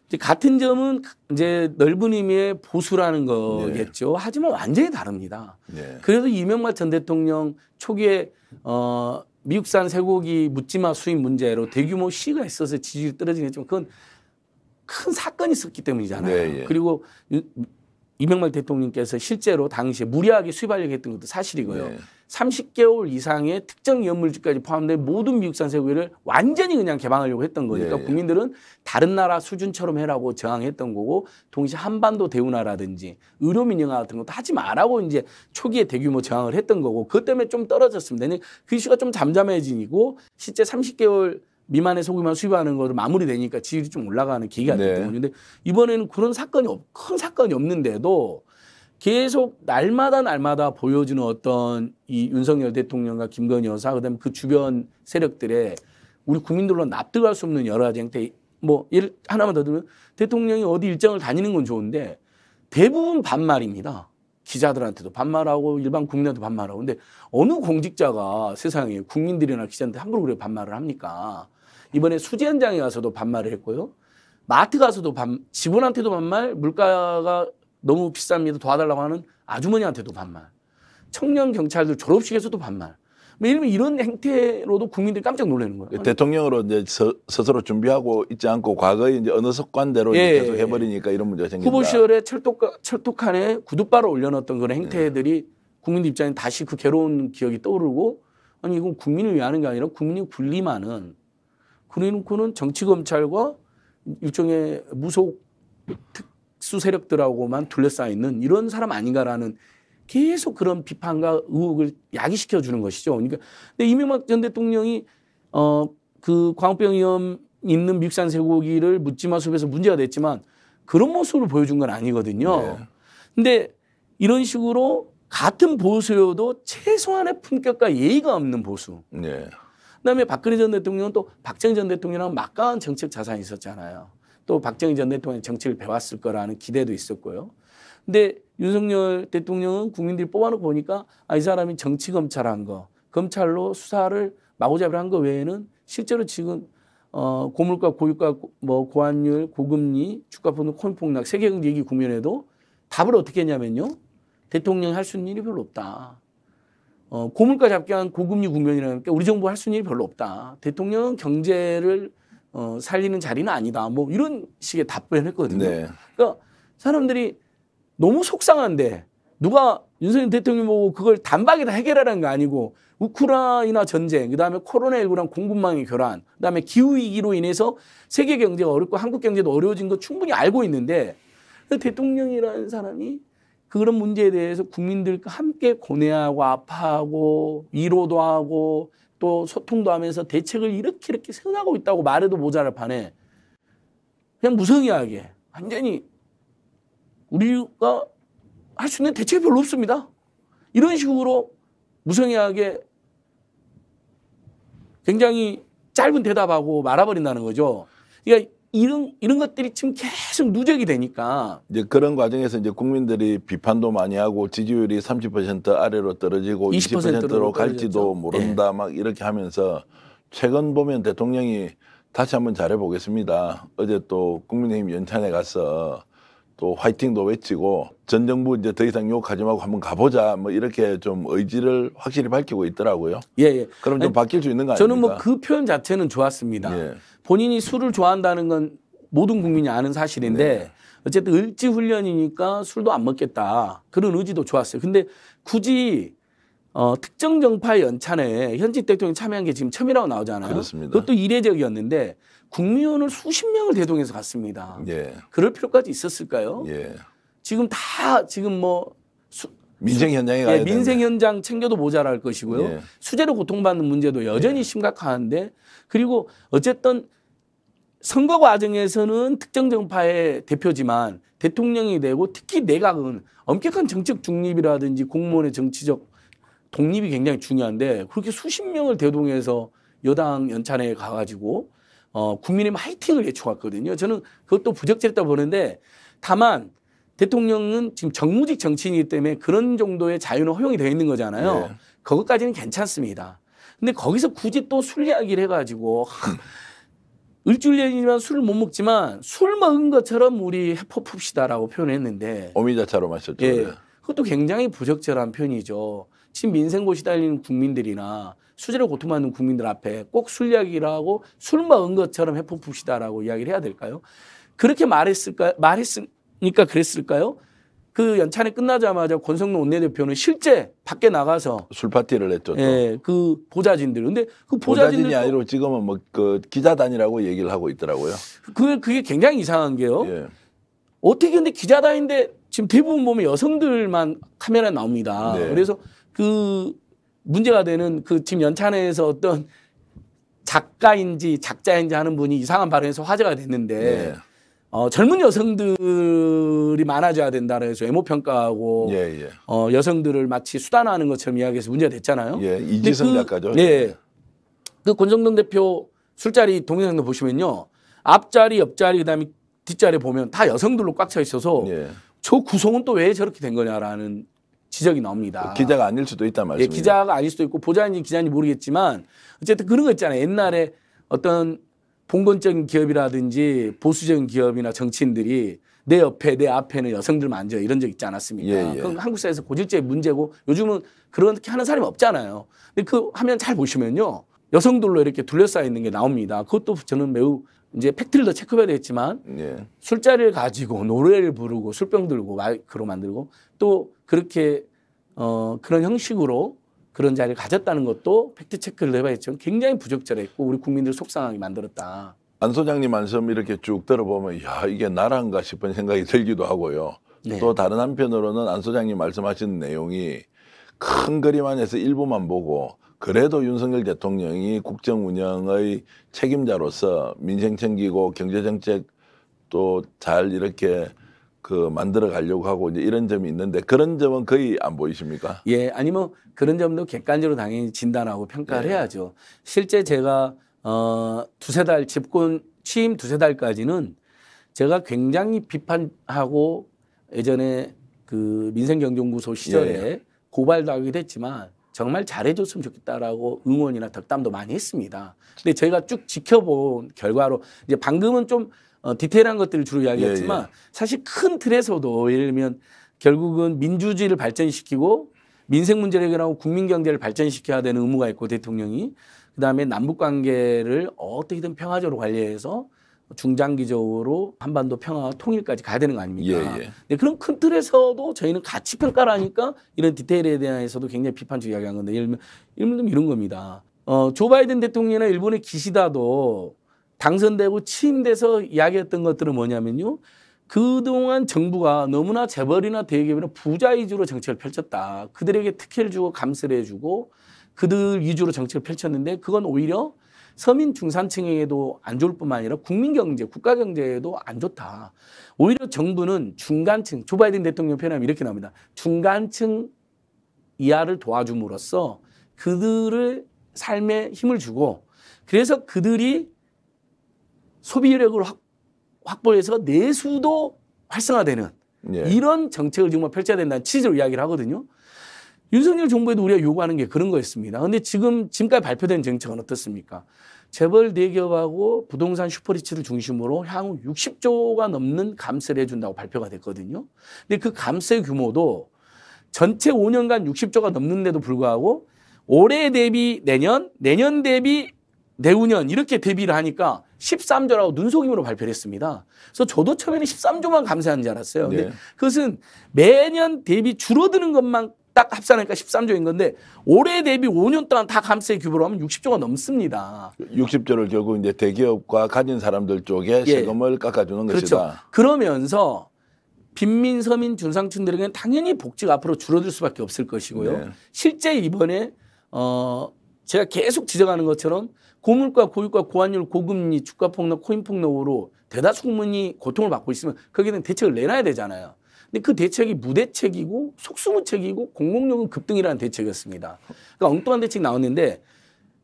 이제 같은 점은 이제 넓은 의미의 보수라는 거겠죠. 네. 하지만 완전히 다릅니다. 네. 예. 그래도 이명박 전 대통령 초기에 어 미국산 쇠고기 묻지마 수입 문제로 대규모 시위가 있어서 지지율이 떨어지긴 했지만 그건 큰 사건이 있었기 때문이잖아요. 네, 예. 그리고 이명박 대통령께서 실제로 당시에 무리하게 수입하려고 했던 것도 사실이고요. 네. 30개월 이상의 특정 연물주까지 포함된 모든 미국산 쇠고기를 완전히 그냥 개방하려고 했던 거니까 예, 예. 국민들은 다른 나라 수준처럼 해라고 저항했던 거고 동시에 한반도 대운하라든지 의료민영화 같은 것도 하지 말라고 이제 초기에 대규모 저항을 했던 거고 그것 때문에 좀 떨어졌습니다. 그 이슈가 좀 잠잠해지고 실제 30개월 미만의 소금만 수입하는 거로 마무리되니까 지율이 좀 올라가는 계기가 됐던 네. 거죠. 근데 이번에는 그런 사건이 없, 큰 사건이 없는데도 계속 날마다 날마다 보여주는 어떤 이 윤석열 대통령과 김건희 여사 그다음에 그 주변 세력들의 우리 국민들로 납득할 수 없는 여러 가지 형태뭐 예를 하나만 더 들면 대통령이 어디 일정을 다니는 건 좋은데 대부분 반말입니다. 기자들한테도 반말하고 일반 국민한테 반말하고 근데 어느 공직자가 세상에 국민들이나 기자한테 함부로 그래 반말을 합니까? 이번에 수제 현장에 가서도 반말을 했고요. 마트 가서도 반, 지분한테도 반말, 물가가 너무 비쌉니다. 도와달라고 하는 아주머니한테도 반말. 청년 경찰들 졸업식에서도 반말. 뭐 예를 이런 행태로도 국민들이 깜짝 놀라는 거예요. 예, 대통령으로 이제 서, 스로 준비하고 있지 않고 과거에 이제 어느 습관대로 예, 예, 계속 예. 해버리니까 이런 문제가 생긴다. 후보 시절에 철도, 철도칸에 구둣바로 올려놨던 그런 행태들이 예. 국민들 입장에 다시 그 괴로운 기억이 떠오르고 아니 이건 국민을 위하는 게 아니라 국민이 군림하는 그래놓고는 정치검찰과 일종의 무속 특, 수 세력들하고만 둘러싸여 있는 이런 사람 아닌가라는 계속 그런 비판과 의혹을 야기시켜 주는 것이죠. 그러니까 근데 이명박 전 대통령이 어그 광우병 위험 있는 믹산 쇠고기를 묻지마 숲에서 문제가 됐지만 그런 모습을 보여준 건 아니거든요. 네. 근데 이런 식으로 같은 보수여도 최소한의 품격과 예의가 없는 보수. 네. 그다음에 박근혜 전 대통령은 또 박정희 전 대통령이랑 막강한 정책 자산이 있었잖아요. 또 박정희 전 대통령의 정치를 배웠을 거라는 기대도 있었고요. 근데 윤석열 대통령은 국민들이 뽑아놓고 보니까 아, 이 사람이 정치 검찰한 거, 검찰로 수사를 마구잡이로 한거 외에는 실제로 지금 어, 고물가, 고유가, 뭐 고환율, 고금리, 주가 폭등, 코인 폭락, 세계 경제 위기 국면에도 답을 어떻게 했냐면요. 대통령이 할 수 있는 일이 별로 없다. 어, 고물가 잡기 한 고금리 국면이라는 게 우리 정부 할 수 있는 일이 별로 없다. 대통령은 경제를 어, 살리는 자리는 아니다. 뭐 이런 식의 답변했거든요. 을 네. 그러니까 사람들이 너무 속상한데 누가 윤석열 대통령 보고 뭐 그걸 단박에 다 해결하라는 게 아니고 우크라이나 전쟁, 그다음에 코로나19랑 공급망의 교란, 그다음에 기후 위기로 인해서 세계 경제가 어렵고 한국 경제도 어려워진 거 충분히 알고 있는데 그 대통령이라는 사람이 그런 문제에 대해서 국민들과 함께 고뇌하고 아파하고 위로도 하고 또 소통도 하면서 대책을 이렇게 이렇게 세워나고 있다고 말해도 모자랄 판에 그냥 무성의하게 완전히 우리가 할 수 있는 대책이 별로 없습니다. 이런 식으로 무성의하게 굉장히 짧은 대답하고 말아버린다는 거죠. 그러니까 이런 이런 것들이 지금 계속 누적이 되니까 이제 그런 과정에서 이제 국민들이 비판도 많이 하고 지지율이 30% 아래로 떨어지고 20%로, 20%로 갈지도 모른다 예. 막 이렇게 하면서 최근 보면 대통령이 다시 한번 잘해 보겠습니다. 어제 또 국민의힘 연찬에 가서 또 화이팅도 외치고 전 정부 이제 더 이상 욕하지 말고 한번 가보자 뭐 이렇게 좀 의지를 확실히 밝히고 있더라고요. 예, 예. 그럼 좀 아니, 바뀔 수 있는 거 뭐 아닙니까? 저는 뭐 그 표현 자체는 좋았습니다. 예. 본인이 술을 좋아한다는 건 모든 국민이 아는 사실인데 네. 어쨌든 을지 훈련이니까 술도 안 먹겠다 그런 의지도 좋았어요. 근데 굳이 어, 특정 정파 연찬에 현직 대통령이 참여한 게 지금 처음이라고 나오잖아요. 그렇습니다. 그것도 이례적이었는데 국민의원을 수십 명을 대동해서 갔습니다. 예. 그럴 필요까지 있었을까요? 예. 지금 다 지금 뭐 수, 민생 현장에 예, 가야 예, 민생 현장 챙겨도 모자랄 것이고요. 예. 수제로 고통받는 문제도 여전히 예. 심각한데 그리고 어쨌든 선거 과정에서는 특정 정파의 대표지만 대통령이 되고 특히 내각은 엄격한 정책 중립이라든지 공무원의 정치적 독립이 굉장히 중요한데 그렇게 수십 명을 대동해서 여당 연찬회에 가가지고 어, 국민의힘 하이팅을 예측했거든요. 저는 그것도 부적절했다 고 보는데 다만 대통령은 지금 정무직 정치인이기 때문에 그런 정도의 자유는 허용이 되어 있는 거잖아요. 네. 그것까지는 괜찮습니다. 근데 거기서 굳이 또 술 이야기를 해가지고 일주일 전이지만 술을 못 먹지만 술 먹은 것처럼 우리 해퍼풉시다라고 표현했는데 어미자차로 마셨죠. 예, 네. 그것도 굉장히 부적절한 표현이죠. 지금 민생고 시달리는 국민들이나 수제로 고통받는 국민들 앞에 꼭 술 이야기를 하고 술 먹은 것처럼 해퍼풉시다라고 이야기를 해야 될까요? 그렇게 말했을까 말했으니까 그랬을까요? 그 연찬이 끝나자마자 권성동 원내대표는 실제 밖에 나가서 술 파티를 했죠. 예, 그 보좌진들. 근데 그 보좌진들 보좌진이 아니고 지금은 뭐 그 기자단이라고 얘기를 하고 있더라고요. 그게 그게 굉장히 이상한 게요. 예. 어떻게 근데 기자단인데 지금 대부분 보면 여성들만 카메라에 나옵니다. 네. 그래서 그 문제가 되는 그 지금 연찬에서 어떤 작가인지 작자인지 하는 분이 이상한 발언에서 화제가 됐는데 네. 어, 젊은 여성들이 많아져야 된다 그래서 외모 평가하고 예, 예. 어, 여성들을 마치 수단화하는 것처럼 이야기해서 문제가 됐잖아요. 예, 이지성 그, 작가죠. 예. 예. 그 권정동 대표 술자리 동영상도 보시면요. 앞자리, 옆자리 그다음에 뒷자리 보면 다 여성들로 꽉 차 있어서 예. 저 구성은 또 왜 저렇게 된 거냐라는 지적이 나옵니다. 그 기자가 아닐 수도 있단 말이죠. 예, 기자가 아닐 수도 있고 보좌인지 기자인지 모르겠지만 어쨌든 그런 거 있잖아요. 옛날에 어떤 봉건적인 기업이라든지 보수적인 기업이나 정치인들이 내 옆에 내 앞에는 여성들만 져 이런 적 있지 않았습니까? 예, 예. 그건 한국 사회에서 고질적인 문제고 요즘은 그렇게 하는 사람이 없잖아요. 근데 그 화면 잘 보시면요. 여성들로 이렇게 둘러싸여 있는 게 나옵니다. 그것도 저는 매우 이제 팩트를 더 체크해야 되겠지만 예. 술자리를 가지고 노래를 부르고 술병 들고 마이크로 만들고 또 그렇게 어 그런 형식으로 그런 자리를 가졌다는 것도 팩트 체크를 해봐야겠 굉장히 부적절했고 우리 국민들 속상하게 만들었다. 안 소장님 말씀 이렇게 쭉 들어보면 야 이게 나란가 싶은 생각이 들기도 하고요. 네. 또 다른 한편으로는 안 소장님 말씀하신 내용이 큰 그림 안에서 일부만 보고 그래도 윤석열 대통령이 국정 운영의 책임자로서 민생 챙기고 경제 정책 또 잘 이렇게 그 만들어 가려고 하고 이제 이런 점이 있는데 그런 점은 거의 안 보이십니까? 예, 아니면 뭐 그런 점도 객관적으로 당연히 진단하고 평가를 네. 해야죠. 실제 제가 어 두세 달 집권 취임 두세 달까지는 제가 굉장히 비판하고 예전에 그 민생경정구소 시절에 예, 예. 고발도 하기도 했지만 정말 잘해줬으면 좋겠다라고 응원이나 덕담도 많이 했습니다. 근데 저희가 쭉 지켜본 결과로 이제 방금은 좀 어, 디테일한 것들을 주로 이야기했지만 예, 예. 사실 큰 틀에서도 예를 들면 결국은 민주주의를 발전시키고 민생 문제를 해결하고 국민 경제를 발전시켜야 되는 의무가 있고 대통령이 그다음에 남북 관계를 어떻게든 평화적으로 관리해서 중장기적으로 한반도 평화 통일까지 가야 되는 거 아닙니까? 예, 예. 네, 그런 큰 틀에서도 저희는 가치 평가를 하니까 이런 디테일에 대해서도 굉장히 비판적 이야기한 건데 예를 들면 예를 들면 이런 겁니다. 어, 조 바이든 대통령이나 일본의 기시다도 당선되고 취임돼서 이야기했던 것들은 뭐냐면요. 그동안 정부가 너무나 재벌이나 대기업이나 부자 위주로 정책을 펼쳤다. 그들에게 특혜를 주고 감세를 해주고 그들 위주로 정책을 펼쳤는데 그건 오히려 서민 중산층에게도 안 좋을 뿐만 아니라 국민 경제, 국가 경제에도 안 좋다. 오히려 정부는 중간층, 조 바이든 대통령 표현하면 이렇게 나옵니다. 중간층 이하를 도와줌으로써 그들을 삶에 힘을 주고 그래서 그들이 소비 여력을 확, 확보해서 내수도 활성화되는 예. 이런 정책을 정말 펼쳐야 된다는 취지로 이야기를 하거든요. 윤석열 정부에도 우리가 요구하는 게 그런 거였습니다. 근데 지금 지금까지 발표된 정책은 어떻습니까? 재벌 대기업하고 부동산 슈퍼리치를 중심으로 향후 60조가 넘는 감세를 해준다고 발표가 됐거든요. 근데 그 감세 규모도 전체 5년간 60조가 넘는데도 불구하고 올해 대비 내년, 내년 대비 내후년 이렇게 대비를 하니까 13조라고 눈속임으로 발표를 했습니다. 그래서 저도 처음에는 13조만 감세하는 줄 알았어요. 근데 네. 그것은 매년 대비 줄어드는 것만 딱 합산하니까 13조인 건데 올해 대비 5년 동안 다 감세 규모로 하면 60조가 넘습니다. 60조를 결국 이제 대기업과 가진 사람들 쪽에 예. 세금을 예. 깎아주는 그렇죠. 것이다. 그러면서 빈민 서민 중상층들에게는 당연히 복지가 앞으로 줄어들 수밖에 없을 것이고요. 네. 실제 이번에 어 제가 계속 지적하는 것처럼 고물가, 고유가, 고환율, 고금리, 주가 폭락, 코인 폭락으로 대다수국민이 고통을 받고 있으면 거기는대책을 내놔야 되잖아요. 근데 그 대책이 무대책이고 속수무책이고 공공요금 급등이라는 대책이었습니다. 그러니까 엉뚱한 대책 이 나왔는데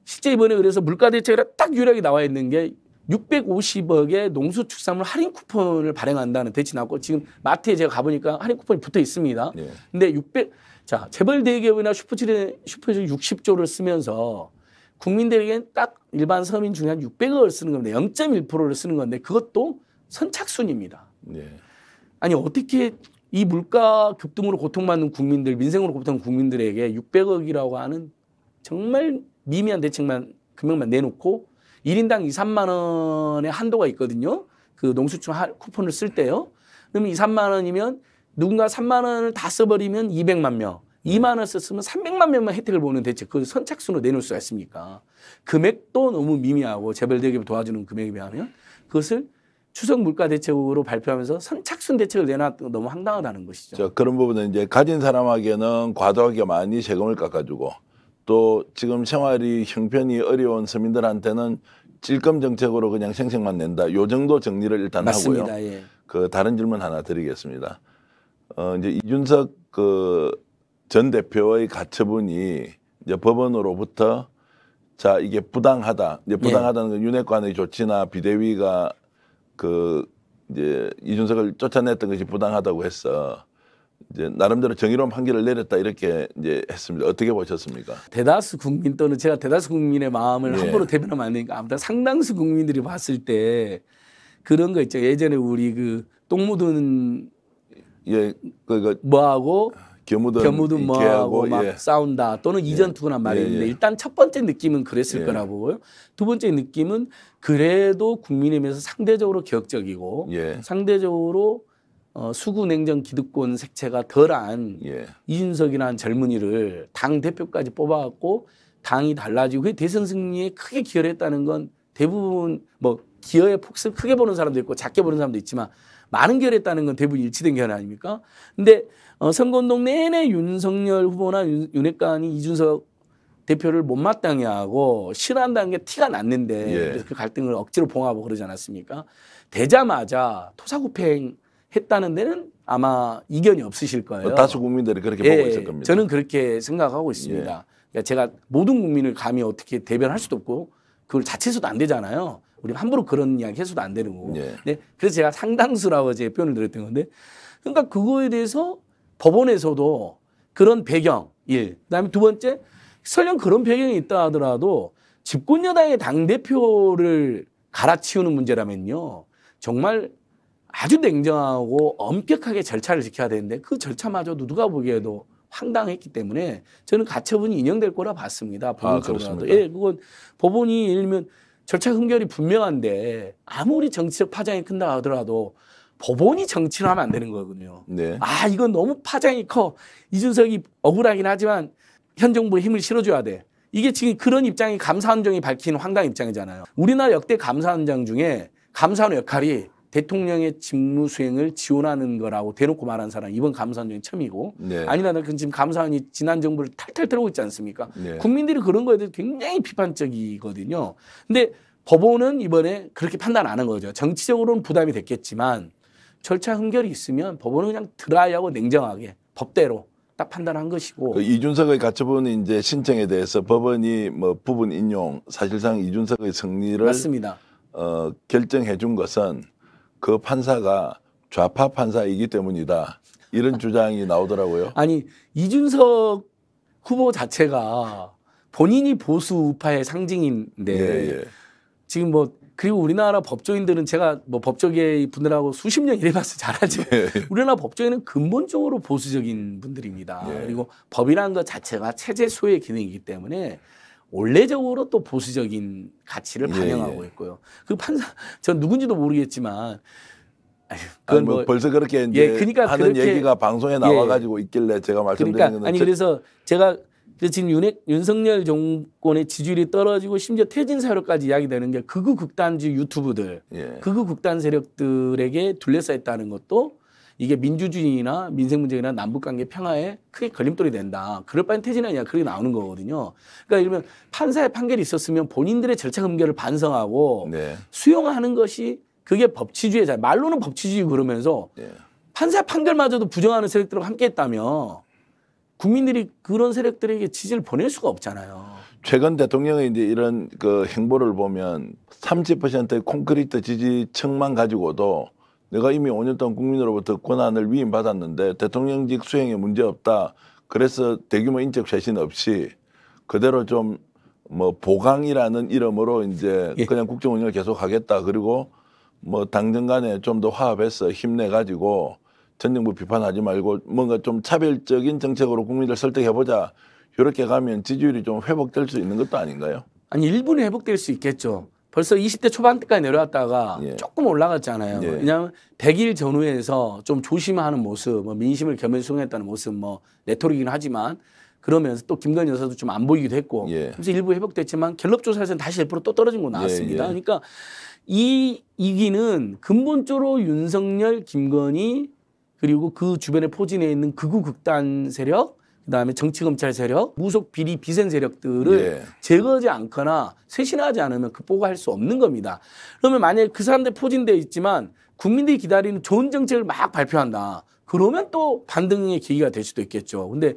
실제 이번에 그래서 물가 대책이라 딱유력이 나와 있는 게 650억의 농수축산물 할인 쿠폰을 발행한다는 대책 이 나왔고 지금 마트에 제가 가보니까 할인 쿠폰이 붙어 있습니다. 네. 근데 600자 재벌 대기업이나 슈퍼치리 슈퍼 60조를 쓰면서 국민들에게는 딱 일반 서민 중에 한 600억을 쓰는 겁니다. 0.1%를 쓰는 건데 그것도 선착순입니다. 네. 아니 어떻게 이 물가 급등으로 고통받는 국민들, 민생으로 고통받는 국민들에게 600억이라고 하는 정말 미미한 대책만 금액만 내놓고 1인당 2, 3만 원의 한도가 있거든요. 그농수촌 쿠폰을 쓸 때요. 그러면 2, 3만 원이면 누군가 3만 원을 다 써버리면 200만 명. 2만 원 썼으면 300만 명만 혜택을 보는 대책 그 선착순으로 내놓을 수가 있습니까? 금액도 너무 미미하고 재벌대기업 도와주는 금액에 비하면 그것을 추석 물가 대책으로 발표하면서 선착순 대책을 내놨던 너무 황당하다는 것이죠. 자, 그런 부분은 이제 가진 사람에게는 과도하게 많이 세금을 깎아주고 또 지금 생활이 형편이 어려운 서민들한테는 질금 정책으로 그냥 생색만 낸다. 요 정도 정리를 일단 맞습니다. 하고요. 예. 그 다른 질문 하나 드리겠습니다. 어 이제 이준석 그전 대표의 가처분이 이제 법원으로부터 자 이게 부당하다 이제 예. 부당하다는 건 윤핵관의 조치나 비대위가 그 이제 이준석을 쫓아냈던 것이 부당하다고 했어. 이제 나름대로 정의로운 판결을 내렸다 이렇게 이제 했습니다. 어떻게 보셨습니까? 대다수 국민 또는 제가 대다수 국민의 마음을 네. 함부로 대변하면 안 되니까 아무튼 상당수 국민들이 봤을 때 그런 거 있죠. 예전에 우리 그 똥 묻은 예, 그러니까 뭐하고 겸무도 교무도 뭐하고 막 예. 싸운다 또는 예. 이전 투구나말했는데 예, 예. 일단 첫 번째 느낌은 그랬을 거라고 요두 번째 느낌은 그래도 국민의힘에서 상대적으로 개혁적이고 상대적으로 어, 수구 냉전 기득권 색채가 덜한 예. 이준석이라는 젊은이를 당 대표까지 뽑아갖고 당이 달라지고 그 대선 승리에 크게 기여를 했다는 건 대부분 뭐 기여의 폭을 크게 보는 사람도 있고 작게 보는 사람도 있지만 많은 기여를 했다는 건 대부분 일치된 견해 아닙니까? 근데 어, 선거운동 내내 윤석열 후보나 윤, 윤핵관이 이준석 대표를 못마땅해 하고 싫어한다는 게 티가 났는데 예. 그 갈등을 억지로 봉하고 그러지 않았습니까? 되자마자 토사구팽 했다는 데는 아마 이견이 없으실 거예요. 어, 다수 국민들이 그렇게 예, 보고 있을 겁니다. 저는 그렇게 생각하고 있습니다. 예. 그러니까 제가 모든 국민을 감히 어떻게 대변할 수도 없고 그걸 자체에서도 안 되잖아요. 우리 함부로 그런 이야기 해서도 안 되는 거고. 예. 네, 그래서 제가 상당수라고 제 표현을 드렸던 건데 그러니까 그거에 대해서 법원에서도 그런 배경 일. 그다음에 두 번째 설령 그런 배경이 있다 하더라도 집권 여당의 당 대표를 갈아치우는 문제라면요 정말 아주 냉정하고 엄격하게 절차를 지켜야 되는데 그 절차마저도 누가 보기에도 황당했기 때문에 저는 가처분이 인용될 거라 봤습니다. 법원적으로도 아, 예, 그건 법원이 예를 면 절차 흠결이 분명한데 아무리 정치적 파장이 큰다 하더라도 법원이 정치를 하면 안 되는 거거든요. 네. 아, 이건 너무 파장이 커. 이준석이 억울하긴 하지만 현 정부에 힘을 실어줘야 돼. 이게 지금 그런 입장이 감사원장이 밝힌 황당 입장이잖아요. 우리나라 역대 감사원장 중에 감사원 역할이 대통령의 직무 수행을 지원하는 거라고 대놓고 말한 사람 이번 감사원장이 처음이고 네. 아니나그 지금 감사원이 지난 정부를 탈탈 털고 있지 않습니까? 네. 국민들이 그런 거에 대해서 굉장히 비판적이거든요. 근데 법원은 이번에 그렇게 판단 안한 거죠. 정치적으로는 부담이 됐겠지만 절차 흠결이 있으면 법원은 그냥 드라이하고 냉정하게 법대로 딱 판단한 것이고 그 이준석의 가처분 이제 신청에 대해서 법원이 뭐 부분 인용 사실상 이준석의 승리를 맞습니다. 어, 결정해 준 것은 그 판사가 좌파 판사이기 때문이다. 이런 [laughs] 주장이 나오더라고요. 아니 이준석 후보 자체가 본인이 보수 우파의 상징인데 예, 예. 지금 뭐 그리고 우리나라 법조인들은 제가 뭐 법조계 분들하고 수십 년 일해봐서 잘알지 네. 우리나라 법조인은 근본적으로 보수적인 분들입니다. 예. 그리고 법이라는 것 자체가 체제 소의 기능이기 때문에 원래적으로 또 보수적인 가치를 예, 반영하고 예. 있고요. 그 판사 전 누군지도 모르겠지만 아니, 그건 뭐, 뭐, 벌써 그렇게 예, 이제 예, 그러니까 하는 그렇게, 얘기가 방송에 나와가지고 예, 있길래 제가 말씀드리는 그러니까, 아니 그래서 제가 그래 지금 윤, 윤석열 정권의 지지율이 떨어지고 심지어 퇴진 사유까지 이야기되는 게 극우 극단주 유튜브들, 예. 극우 극단 세력들에게 둘러싸였다는 것도 이게 민주주의나 민생 문제나 남북 관계 평화에 크게 걸림돌이 된다. 그럴 바엔 퇴진 아니야. 그게 나오는 거거든요. 그러니까 이러면 판사의 판결이 있었으면 본인들의 절차 금결을 반성하고 네. 수용하는 것이 그게 법치주의자. 말로는 법치주의 그러면서 네. 판사 판결마저도 부정하는 세력들과 함께했다면 국민들이 그런 세력들에게 지지를 보낼 수가 없잖아요. 최근 대통령의 이제 이런 그 행보를 보면 30%의 콘크리트 지지층만 가지고도 내가 이미 5년 동안 국민으로부터 권한을 위임받았는데 대통령직 수행에 문제 없다. 그래서 대규모 인적 쇄신 없이 그대로 좀 뭐 보강이라는 이름으로 이제 예. 그냥 국정 운영을 계속 하겠다. 그리고 뭐 당정 간에 좀 더 화합해서 힘내 가지고 전 정부 비판하지 말고 뭔가 좀 차별적인 정책으로 국민들 설득해보자. 이렇게 가면 지지율이 좀 회복될 수 있는 것도 아닌가요? 아니 일부는 회복될 수 있겠죠. 벌써 20대 초반때까지 내려왔다가 예. 조금 올라갔잖아요. 예. 왜냐하면 100일 전후에서 좀 조심하는 모습, 뭐 민심을 겸해 수용했다는 모습, 뭐 레토릭이긴 하지만 그러면서 또 김건희 여사도 좀 안 보이기도 했고 예. 그래서 일부 회복됐지만 갤럽 조사에서는 다시 1%또 떨어진 거 나왔습니다. 예, 예. 그러니까 이 이기는 근본적으로 윤석열, 김건희 그리고 그 주변에 포진해 있는 극우 극단 세력 그다음에 정치 검찰 세력, 무속 비리 비센 세력들을 예. 제거하지 않거나 쇄신하지 않으면 극복할 수 없는 겁니다. 그러면 만약에 그 사람들 포진돼 있지만 국민들이 기다리는 좋은 정책을 막 발표한다. 그러면 또 반등의 계기가 될 수도 있겠죠. 근데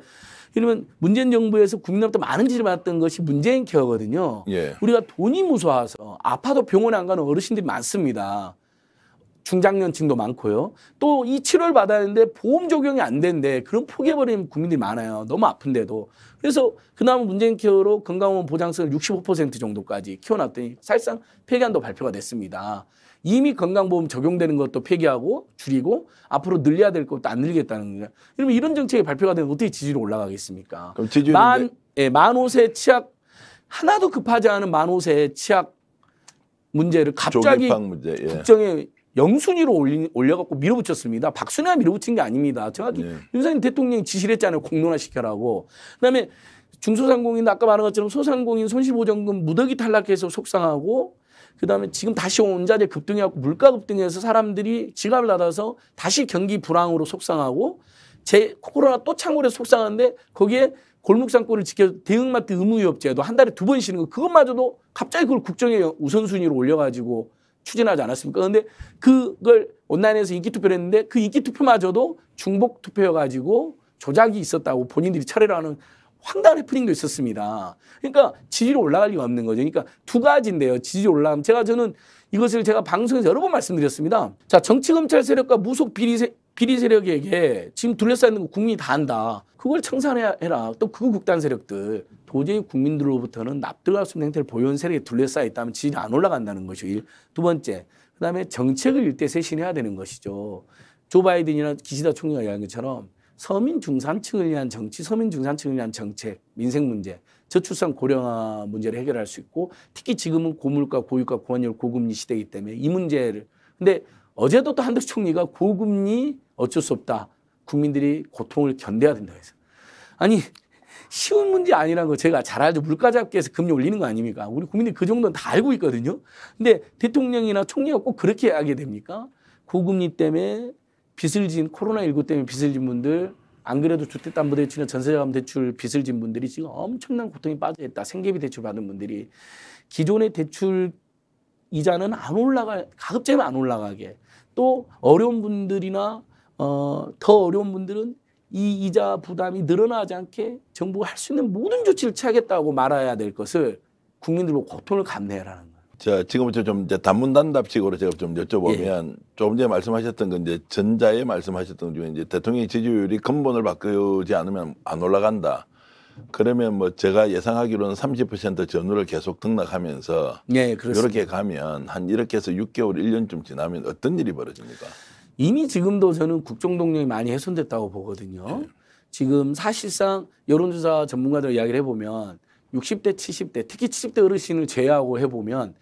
이러면 문재인 정부에서 국민으로부터 많은 지지를 받았던 것이 문재인 케어거든요. 예. 우리가 돈이 무서워서 아파도 병원 안 가는 어르신들이 많습니다. 중장년층도 많고요. 또 이 치료를 받았는데 보험 적용이 안 된대. 그런 포기해버리는 국민들이 많아요. 너무 아픈데도. 그래서 그나마 문재인 케어로 건강보험 보장성을 65% 정도까지 키워놨더니 사실상 폐기한도 발표가 됐습니다. 이미 건강보험 적용되는 것도 폐기하고 줄이고 앞으로 늘려야 될 것도 안 늘리겠다는 거예요. 그러면 이런 정책이 발표가 되면 어떻게 지지율이 올라가겠습니까? 그럼 지지율 만, 예, 만 5세 치약 하나도 급하지 않은 만 5세 치약 문제를 갑자기 문제, 예. 국정에 영순위로 올리, 올려갖고 밀어붙였습니다. 박순애가 밀어붙인 게 아닙니다. 정확히 네. 윤석열 대통령이 지시를 했잖아요. 공론화 시켜라고. 그다음에 중소상공인 아까 말한 것처럼 소상공인 손실보전금 무더기 탈락해서 속상하고 그다음에 지금 다시 원자재 급등해갖고 물가 급등해서 사람들이 지갑을 닫아서 다시 경기 불황으로 속상하고 제 코로나 또 창궐에 속상한데 거기에 골목상권을 지켜 대응마트 의무유업제도 한 달에 두 번 쉬는 거 그것마저도 갑자기 그걸 국정의 우선순위로 올려가지고 추진하지 않았습니까? 그런데 그걸 온라인에서 인기 투표를 했는데 그 인기 투표마저도 중복 투표여 가지고 조작이 있었다고 본인들이 차례로 하는 황당한 해프닝도 있었습니다. 그러니까 지지율 올라갈 리가 없는 거죠. 그러니까 두 가지인데요. 지지율 올라가면 제가 저는 이것을 제가 방송에서 여러 번 말씀드렸습니다. 자, 정치검찰 세력과 무속 비리, 세, 비리 세력에게 지금 둘러싸 있는 거 국민이 다 안다. 그걸 청산해라. 또 그 극단 세력들. 도저히 국민들로부터는 납득할 수있는 행태를 보여온 세력이 둘러싸여 있다면 지지이안 올라간다는 것이죠. 두 번째, 그 다음에 정책을 일대 쇄신해야 되는 것이죠. 조 바이든이나 기시다 총리가 이야기한 것처럼 서민 중산층을 위한 정치, 서민 중산층을 위한 정책, 민생 문제, 저출산 고령화 문제를 해결할 수 있고 특히 지금은 고물가, 고유가, 고환율, 고금리 시대이기 때문에 이 문제를 근데 어제도 또 한덕 총리가 고금리 어쩔 수 없다. 국민들이 고통을 견뎌야 된다고 해서 아니 쉬운 문제 아니라는 거 제가 잘 알죠. 물가 잡기 위해서 금리 올리는 거 아닙니까? 우리 국민들이 그 정도는 다 알고 있거든요. 근데 대통령이나 총리가 꼭 그렇게 하게 됩니까? 고금리 때문에 빚을 진 코로나19 때문에 빚을 진 분들 안 그래도 주택담보대출이나 전세자금 대출 빚을 진 분들이 지금 엄청난 고통에 빠져 있다. 생계비 대출 받은 분들이 기존의 대출 이자는 안올라갈 가급적이면 안 올라가게 또 어려운 분들이나 어, 더 어려운 분들은 이 이자 부담이 늘어나지 않게 정부가 할 수 있는 모든 조치를 취하겠다고 말해야될 것을 국민들로 고통을 감내라는 거예요. 자, 지금부터 좀 이제 단문단답식으로 제가 좀 여쭤보면 예. 조금 전에 말씀하셨던 건 이제 전자에 말씀하셨던 중에 이제 대통령 지지율이 근본을 바꾸지 않으면 안 올라간다. 그러면 뭐 제가 예상하기로는 30% 전후를 계속 등락하면서 네, 예, 그렇게 가면 한 이렇게 해서 6개월, 1년쯤 지나면 어떤 일이 벌어집니까? 이미 지금도 저는 국정동력이 많이 훼손됐다고 보거든요. 네. 지금 사실상 여론조사 전문가들 이야기를 해보면 60대, 70대, 특히 70대 어르신을 제외하고 해보면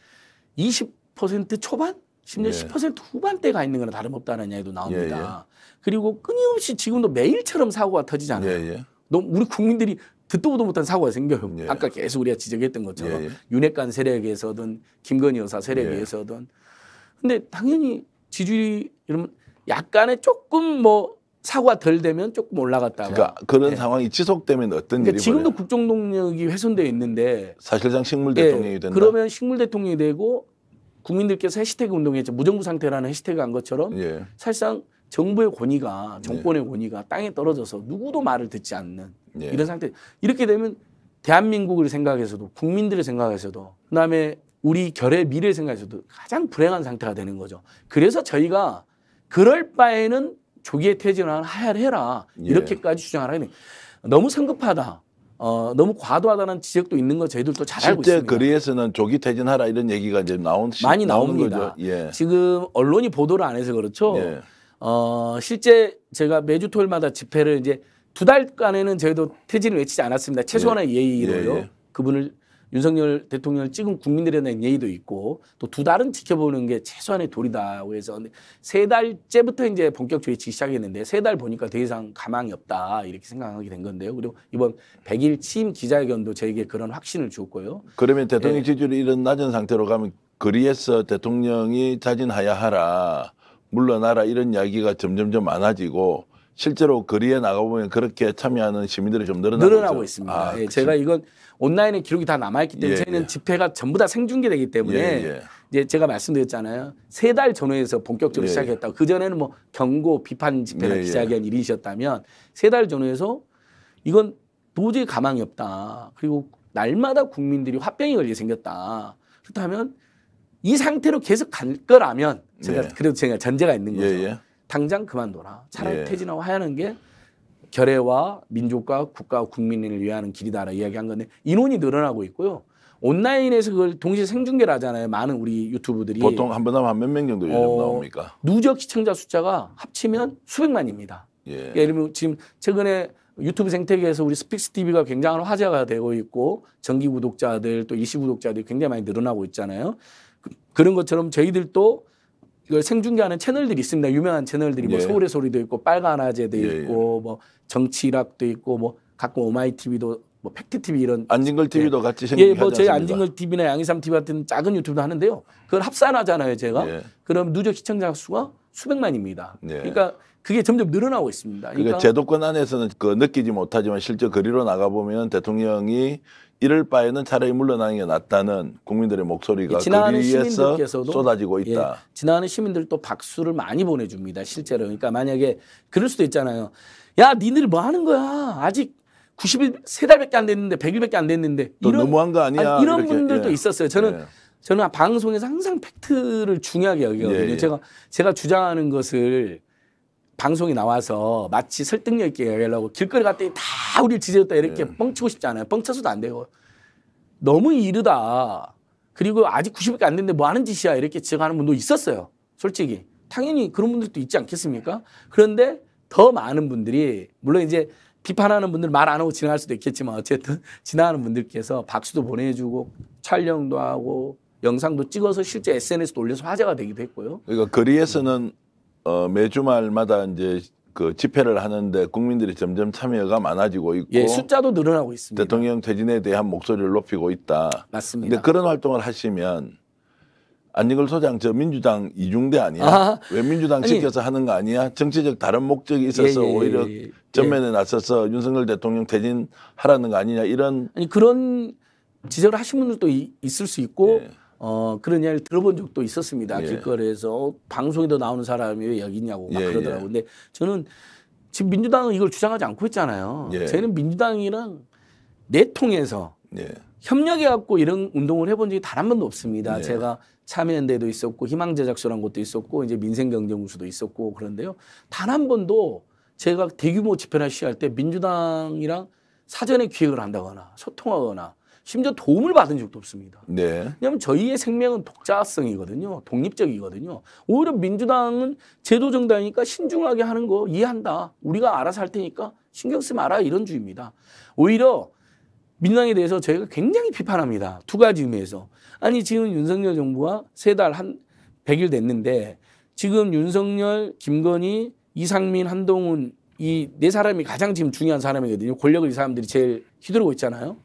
20% 초반? 심지어 예. 10% 후반대가 있는 거나 다름없다는 이야기도 나옵니다. 예, 예. 그리고 끊임없이 지금도 매일처럼 사고가 터지잖아요. 예, 예. 너무 우리 국민들이 듣도 보도 못한 사고가 생겨요. 예. 아까 계속 우리가 지적했던 것처럼 예, 윤핵관 세력에서든 김건희 여사 세력에서든. 근데 당연히 지지율이 이러면 약간의 조금 뭐 사고가 덜 되면 조금 올라갔다가 그러니까 그런 네. 상황이 지속되면 어떤 그러니까 일이 지금도 국정 동력이 훼손되어 있는데 사실상 식물 대통령이 예, 된다. 그러면 식물 대통령이 되고 국민들께서 해시태그 운동했죠. 무정부 상태라는 해시태그 한 것처럼 예. 사실상 정부의 권위가 정권의 예. 권위가 땅에 떨어져서 누구도 말을 듣지 않는 예. 이런 상태. 이렇게 되면 대한민국을 생각해서도 국민들을 생각해서도 그다음에 우리 결의 미래를 생각해서도 가장 불행한 상태가 되는 거죠. 그래서 저희가 그럴 바에는 조기에 퇴진을 해라. 예. 이렇게까지 주장하라는 너무 성급하다. 어, 너무 과도하다는 지적도 있는 거 저희들도 잘 알고 있습니다. 실제 거리에서는 조기 퇴진하라 이런 얘기가 이제 나온 많이 나옵니다. 예. 지금 언론이 보도를 안 해서 그렇죠. 예. 어, 실제 제가 매주 토요일마다 집회를 이제 두 달간에는 저희도 퇴진을 외치지 않았습니다. 최소한의 예. 의예의로요 예, 예. 그분을 윤석열 대통령을 찍은 국민들에 대한 예의도 있고 또 두 달은 지켜보는 게 최소한의 도리다. 그래서 세 달째부터 이제 본격적으로 시작했는데 세 달 보니까 더 이상 가망이 없다. 이렇게 생각하게 된 건데요. 그리고 이번 100일 취임 기자회견도 저에게 그런 확신을 주었고요. 그러면 대통령 예. 지지율이 예. 이런 낮은 상태로 가면 거리에서 대통령이 자진하야 하라. 물러나라 이런 이야기가 점점점 많아지고 실제로 거리에 나가보면 그렇게 참여하는 시민들이 좀 늘어나고, 늘어나고 있습니다. 아, 예, 제가 이건 온라인의 기록이 다 남아있기 때문에 예, 저희는 예. 집회가 전부 다 생중계되기 때문에 예, 예. 이제 제가 말씀드렸잖아요. 세 달 전후에서 본격적으로 예, 시작했다고. 그전에는 뭐 경고, 비판 집회를 시작한 일이셨다면 세 달 전후에서 이건 도저히 가망이 없다. 그리고 날마다 국민들이 화병이 걸리게 생겼다. 그렇다면 이 상태로 계속 갈 거라면 제가 그래도 제가 전제가 있는 거죠. 당장 그만둬라. 차라리 예. 퇴진하고 하는 게결해와 민족과 국가 국민을 위하는 길이다라 이야기한 건데 인원이 늘어나고 있고요. 온라인에서 그걸 동시에 생중계를 하잖아요. 많은 우리 유튜브들이 보통 한 번 하면 몇명 정도 어, 나옵니까? 누적 시청자 숫자가 합치면 수백만입니다. 예. 그러니까 예를 들면 지금 최근에 유튜브 생태계에서 우리 스픽스 TV가 굉장한 화제가 되고 있고 정기 구독자들 또 일시 구독자들이 굉장히 많이 늘어나고 있잖아요. 그, 그런 것처럼 저희들도 이걸 생중계하는 채널들이 있습니다. 유명한 채널들이 뭐 예. 서울의 소리도 있고 빨간 아재도 예, 예. 있고 뭐정치일학도 있고 뭐 가끔 오마이 TV도 뭐 팩트 TV 이런 안진걸 TV도 예. 같이 생중계 예, 뭐 저희 안진걸 TV나 양희삼 TV 같은 작은 유튜브도 하는데요. 그걸 합산하잖아요, 제가. 예. 그럼 누적 시청자 수가 수백만입니다. 그러니까 그게 점점 늘어나고 있습니다. 그러니까, 그러니까 제도권 안에서는 그 느끼지 못하지만 실제 거리로 나가 보면 대통령이 이럴 바에는 차라리 물러나는 게 낫다는 국민들의 목소리가 예, 지나가는 그 시민들께서도 쏟아지고 예, 있다. 예, 지나가는 시민들도 박수를 많이 보내줍니다. 실제로 그러니까 만약에 그럴 수도 있잖아요. 야 니들 뭐 하는 거야? 아직 90일 세 달밖에 안 됐는데 100일밖에 안 됐는데 이런, 너무한 거 아니야? 아니, 이런 이렇게, 분들도 예. 있었어요. 저는 예. 저는 방송에서 항상 팩트를 중요하게 여기거든요. 예, 제가 제가 주장하는 것을 방송이 나와서 마치 설득력 있게 얘기하려고 길거리 갔더니 다 우리를 지지했다 이렇게 네. 뻥치고 싶지 않아요. 뻥쳐서도 안 되고. 너무 이르다. 그리고 아직 90밖에 안 됐는데 뭐 하는 짓이야 이렇게 지적하는 분도 있었어요. 솔직히. 당연히 그런 분들도 있지 않겠습니까? 그런데 더 많은 분들이 물론 이제 비판하는 분들 말 안 하고 지나갈 수도 있겠지만 어쨌든 [laughs] 지나가는 분들께서 박수도 보내주고 촬영도 하고 영상도 찍어서 실제 SNS도 올려서 화제가 되기도 했고요. 그러니까 거리에서는 어, 매주 말마다 이제 그 집회를 하는데 국민들이 점점 참여가 많아지고 있고 예, 숫자도 늘어나고 있습니다. 대통령 퇴진에 대한 목소리를 높이고 있다. 맞습니다. 근데 그런 활동을 하시면 안익을 소장 저 민주당 이중대 아니야? 아하. 왜 민주당 지켜서 하는 거 아니야? 정치적 다른 목적이 있어서 예, 예, 오히려 예, 예. 전면에 나서서 윤석열 대통령 퇴진하라는 거 아니냐 이런 아니 그런 지적을 하신 분들도 이, 있을 수 있고 예. 어 그런 이야기를 들어본 적도 있었습니다. 예. 길거리에서 어, 방송에도 나오는 사람이 왜 여기 있냐고 막 예, 예. 그러더라고요. 근데 저는 지금 민주당은 이걸 주장하지 않고 있잖아요. 예. 저희는 민주당이랑 내통해서 예. 협력해갖고 이런 운동을 해본 적이 단 한 번도 없습니다. 예. 제가 참여연대도 있었고 희망제작소라는 것도 있었고 이제 민생경쟁공수도 있었고 그런데요. 단 한 번도 제가 대규모 집회나 시위할 때 민주당이랑 사전에 기획을 한다거나 소통하거나 심지어 도움을 받은 적도 없습니다. 네. 왜냐하면 저희의 생명은 독자성이거든요. 독립적이거든요. 오히려 민주당은 제도 정당이니까 신중하게 하는 거 이해한다. 우리가 알아서 할 테니까 신경 쓰지 마라 이런 주입니다. 오히려 민주당에 대해서 저희가 굉장히 비판합니다. 두 가지 의미에서. 아니 지금 윤석열 정부가 세 달 한 100일 됐는데 지금 윤석열, 김건희, 이상민, 한동훈 이 네 사람이 가장 지금 중요한 사람이거든요. 권력을 이 사람들이 제일 휘두르고 있잖아요.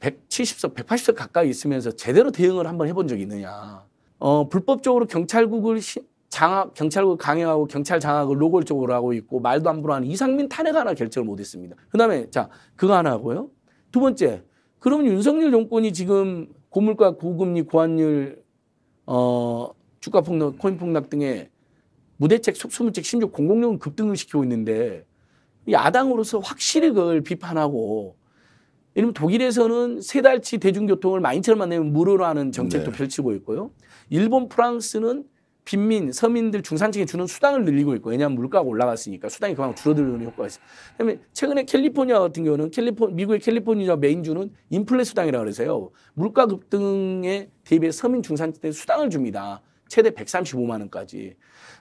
170석, 180석 가까이 있으면서 제대로 대응을 한번 해본 적이 있느냐. 어, 불법적으로 경찰국을 시, 장악, 경찰국 강행하고 경찰 장악을 노골적으로 하고 있고 말도 안 불하는 이상민 탄핵 하나 결정을 못 했습니다. 그 다음에 자, 그거 하나 하고요. 두 번째. 그러면 윤석열 정권이 지금 고물가, 고금리, 고환율, 어, 주가 폭락, 코인 폭락 등의 무대책, 속수무책, 심지어 공공요금 급등을 시키고 있는데 야당으로서 확실히 그걸 비판하고 왜냐면 독일에서는 세 달치 대중교통을 마인처럼 만들면 무료로 하는 정책도 네. 펼치고 있고요. 일본, 프랑스는 빈민, 서민들, 중산층에 주는 수당을 늘리고 있고 왜냐하면 물가가 올라갔으니까 수당이 그만 줄어들는 효과가 있어요. 그다음에 최근에 캘리포니아 같은 경우는 캘리포 미국의 캘리포니아 메인주는 인플레 수당이라고 그래서요. 물가 급등에 대비해 서민 중산층에 수당을 줍니다. 최대 135만 원까지.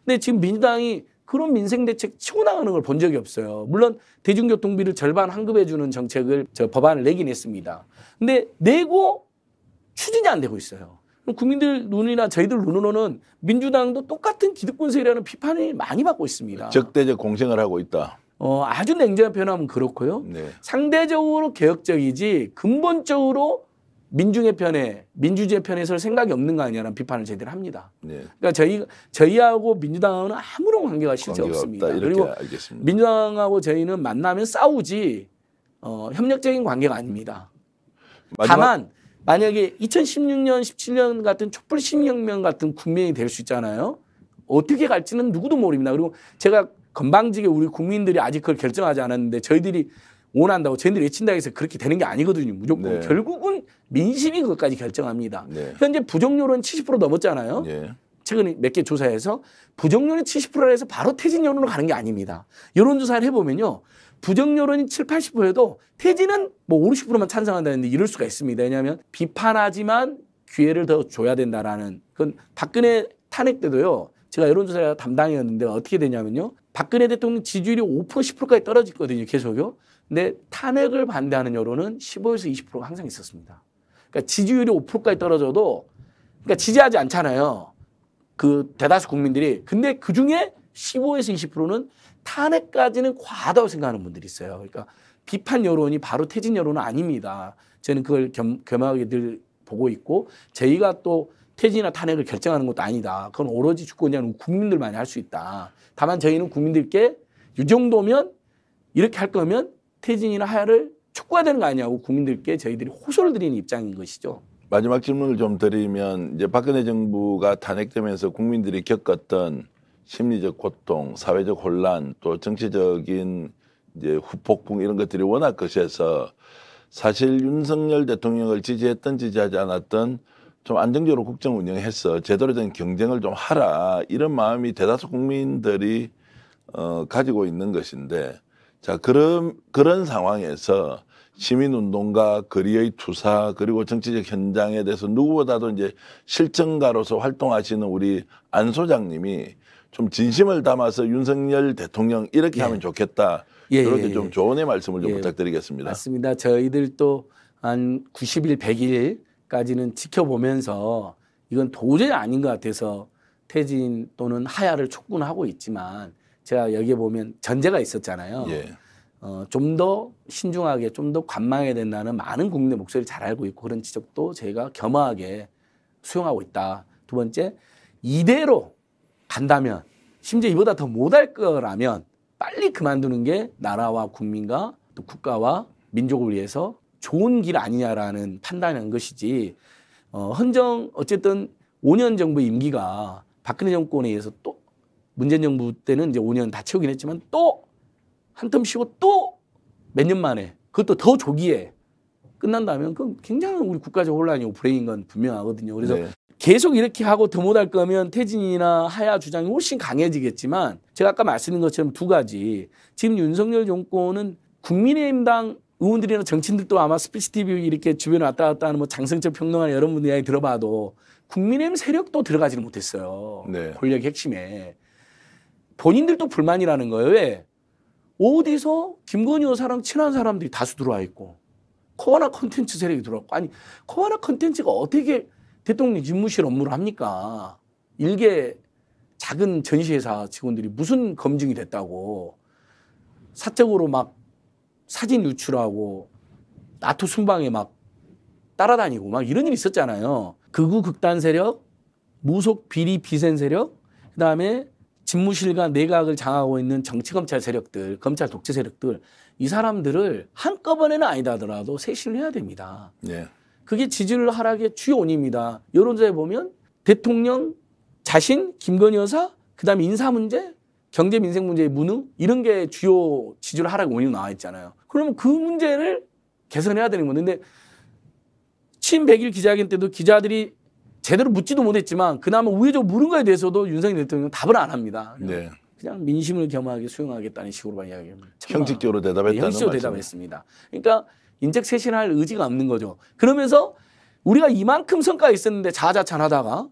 근데 지금 민주당이 그런 민생 대책 치고 나가는 걸 본 적이 없어요. 물론 대중교통비를 절반 환급해 주는 정책을 저 법안을 내긴 했습니다. 근데 내고 추진이 안 되고 있어요. 국민들 눈이나 저희들 눈으로는 민주당도 똑같은 기득권 세라는 비판을 많이 받고 있습니다. 적대적 공생을 하고 있다. 어, 아주 냉정한 표현하면 그렇고요. 네. 상대적으로 개혁적이지 근본적으로 민중의 편에 민주주의 편에 설 생각이 없는 거아니냐는 비판을 제대로 합니다. 네. 그러니까 저희 저희하고 민주당하 아무런 관계가 실제 관계가 없습니다. 그리고 알겠습니다. 민주당하고 저희는 만나면 싸우지 어, 협력적인 관계가 아닙니다. 마지막... 다만 만약에 2016년 17년 같은 촛불 신혁명 같은 국면이 될 수 있잖아요. 어떻게 갈지는 누구도 모릅니다. 그리고 제가 건방지게 우리 국민들이 아직 그걸 결정하지 않았는데 저희들이 원한다고 저희들이 외친다 해서 그렇게 되는 게 아니거든요. 무조건 네. 결국은 민심이 그것까지 결정합니다. 네. 현재 부정률은 70% 넘었잖아요. 네. 최근에 몇 개조사해서 부정률이 70%라 해서 바로 퇴진 여론으로 가는 게 아닙니다. 여론조사를 해보면요. 부정 여론이 7, 80%여도 퇴진은 뭐 50%만 찬성한다는데 이럴 수가 있습니다. 왜냐하면 비판하지만 기회를 더 줘야 된다라는 그건 박근혜 탄핵 때도요. 제가 여론조사 담당이었는데 어떻게 되냐면요. 박근혜 대통령 지지율이 5% 10%까지 떨어졌거든요. 계속요. 근데 탄핵을 반대하는 여론은 15에서 20%가 항상 있었습니다. 그러니까 지지율이 5%까지 떨어져도 그러니까 지지하지 않잖아요. 그 대다수 국민들이. 근데 그 중에 15에서 20%는 탄핵까지는 과하다고 생각하는 분들이 있어요. 그러니까 비판 여론이 바로 퇴진 여론은 아닙니다. 저는 그걸 겸, 겸하게 늘 보고 있고 저희가 또 퇴진이나 탄핵을 결정하는 것도 아니다. 그건 오로지 주권자는 국민들만이 할 수 있다. 다만 저희는 국민들께 이 정도면 이렇게 할 거면 태진이나 하야를 촉구해야 되는 거 아니냐고 국민들께 저희들이 호소를 드리는 입장인 것이죠. 마지막 질문을 좀 드리면 이제 박근혜 정부가 탄핵되면서 국민들이 겪었던 심리적 고통, 사회적 혼란, 또 정치적인 이제 후폭풍 이런 것들이 워낙 것에서 사실 윤석열 대통령을 지지했던 지지하지 않았던 좀 안정적으로 국정 운영해서 제대로 된 경쟁을 좀 하라 이런 마음이 대다수 국민들이 어, 가지고 있는 것인데 자, 그런, 그런 상황에서 시민운동가, 거리의 투사, 그리고 정치적 현장에 대해서 누구보다도 이제 실증가로서 활동하시는 우리 안 소장님이 좀 진심을 담아서 윤석열 대통령 이렇게 예. 하면 좋겠다. 예, 이렇게 예, 예, 좀 조언의 말씀을 좀 예, 부탁드리겠습니다. 맞습니다. 저희들도 한 90일, 100일까지는 지켜보면서 이건 도저히 아닌 것 같아서 퇴진 또는 하야를 촉구하고 있지만 제가 여기에 보면 전제가 있었잖아요. 예. 어, 좀 더 신중하게 좀 더 관망해야 된다는 많은 국민의 목소리를 잘 알고 있고 그런 지적도 제가 겸허하게 수용하고 있다. 두 번째 이대로 간다면 심지어 이보다 더 못할 거라면 빨리 그만두는 게 나라와 국민과 또 국가와 민족을 위해서 좋은 길 아니냐라는 판단한 것이지 어, 헌정 어쨌든 5년 정부 임기가 박근혜 정권에 의해서 또 문재인 정부 때는 이제 5년 다 채우긴 했지만 또 한 텀 쉬고 또 몇 년 만에 그것도 더 조기에 끝난다면 그건 굉장히 우리 국가적 혼란이 오프레인 건 분명하거든요. 그래서 네. 계속 이렇게 하고 더 못할 거면 태진이나 하야 주장이 훨씬 강해지겠지만 제가 아까 말씀드린 것처럼 두 가지 지금 윤석열 정권은 국민의힘당 의원들이나 정치인들도 아마 스피치 TV 이렇게 주변에 왔다 갔다 하는 뭐 장성철 평론가 여러분들 이야기 들어봐도 국민의힘 세력도 들어가지를 못했어요. 네. 권력 의 핵심에. 본인들도 불만이라는 거예요. 왜? 어디서 김건희 여사랑 친한 사람들이 다수 들어와 있고 코아나 컨텐츠 세력이 들어왔고 아니 코아나 컨텐츠가 어떻게 대통령 집무실 업무를 합니까? 일개 작은 전시회사 직원들이 무슨 검증이 됐다고 사적으로 막 사진 유출하고 나토 순방에 막 따라다니고 막 이런 일이 있었잖아요. 극우 극단 세력, 무속 비리 비센 세력, 그다음에 집무실과 내각을 장악하고 있는 정치검찰 세력들, 검찰 독재 세력들, 이 사람들을 한꺼번에는 아니다 하더라도 세신을 해야 됩니다. 네. 그게 지지율 하락의 주요 원인입니다. 여론조사에 보면 대통령 자신, 김건희 여사, 그 다음에 인사 문제, 경제 민생 문제의 무능, 이런 게 주요 지지율 하락 의 원인으로 나와 있잖아요. 그러면 그 문제를 개선해야 되는 건데, 친백일 기자회견 때도 기자들이 제대로 묻지도 못했지만 그나마 우회적 물은거에 대해서도 윤석열 대통령 은 답을 안 합니다. 네. 그냥 민심을 겸하게 수용하겠다는 식으로만 이야기합니다. 형식적으로 네, 대답했다는 네, 형식적으로 대답했습니다. 그러니까 인적 쇄신할 의지가 없는 거죠. 그러면서 우리가 이만큼 성과가 있었는데 자자찬하다가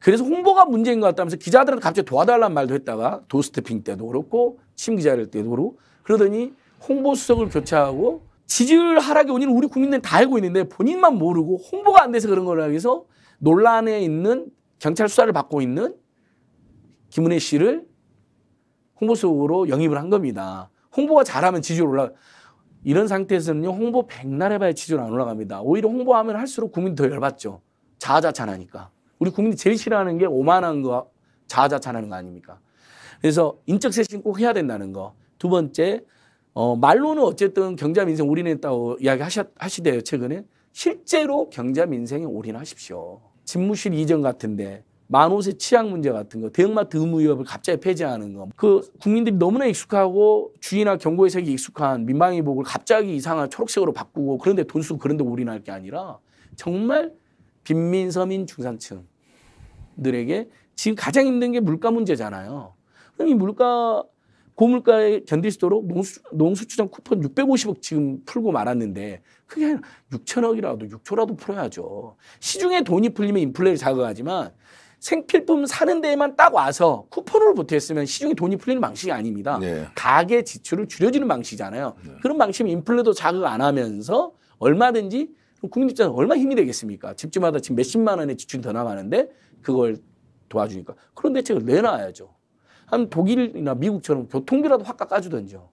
그래서 홍보가 문제인 것 같다면서 기자들은 갑자기 도와달라는 말도 했다가 도스태핑 때도 그렇고 심기자일 때도 그렇고 그러더니 홍보 수석을 교체하고 지지율 하락의 원인을 우리 국민들은 다 알고 있는데 본인만 모르고 홍보가 안 돼서 그런 거라 해서 논란에 있는 경찰 수사를 받고 있는 김은혜 씨를 홍보수로 영입을 한 겁니다. 홍보가 잘하면 지지율 올라 가 이런 상태에서는요 홍보 백날 해봐야 지지율 안 올라갑니다. 오히려 홍보하면 할수록 국민 더 열받죠. 자아자찬하니까 우리 국민이 제일 싫어하는 게 오만한 거 자아자찬하는 거 아닙니까? 그래서 인적 쇄신 꼭 해야 된다는 거. 두 번째 어, 말로는 어쨌든 경제 민생 올인했다고 이야기 하시, 하시대요 최근에 실제로 경제 민생에 올인하십시오. 집무실 이전 같은데 만옷세 치약 문제 같은 거, 대형마트 의무 위협을 갑자기 폐지하는 거, 그 국민들이 너무나 익숙하고 주의나 경고의 색이 익숙한 민방위복을 갑자기 이상한 초록색으로 바꾸고 그런데 돈 쓰고 그런데 올인할 게 아니라 정말 빈민 서민 중산층들에게 지금 가장 힘든 게 물가 문제잖아요. 그럼 이 물가 고물가에 견딜 수 있도록 농수, 농수축장 쿠폰 650억 지금 풀고 말았는데 그게 아 6천억이라도 6초라도 풀어야죠. 시중에 돈이 풀리면 인플레를 자극하지만 생필품 사는 데에만 딱 와서 쿠폰으로 보태했으면 시중에 돈이 풀리는 방식이 아닙니다. 네. 가계 지출을 줄여주는 방식이잖아요. 네. 그런 방식이 면 인플레도 자극 안 하면서 얼마든지 국민 입장에서 얼마 힘이 되겠습니까? 집주마다 지금 몇십만 원의 지출이 더 나가는데 그걸 도와주니까 그런 대책을 내놔야죠. 한 독일이나 미국처럼 교통비라도 확 깎아주던지요.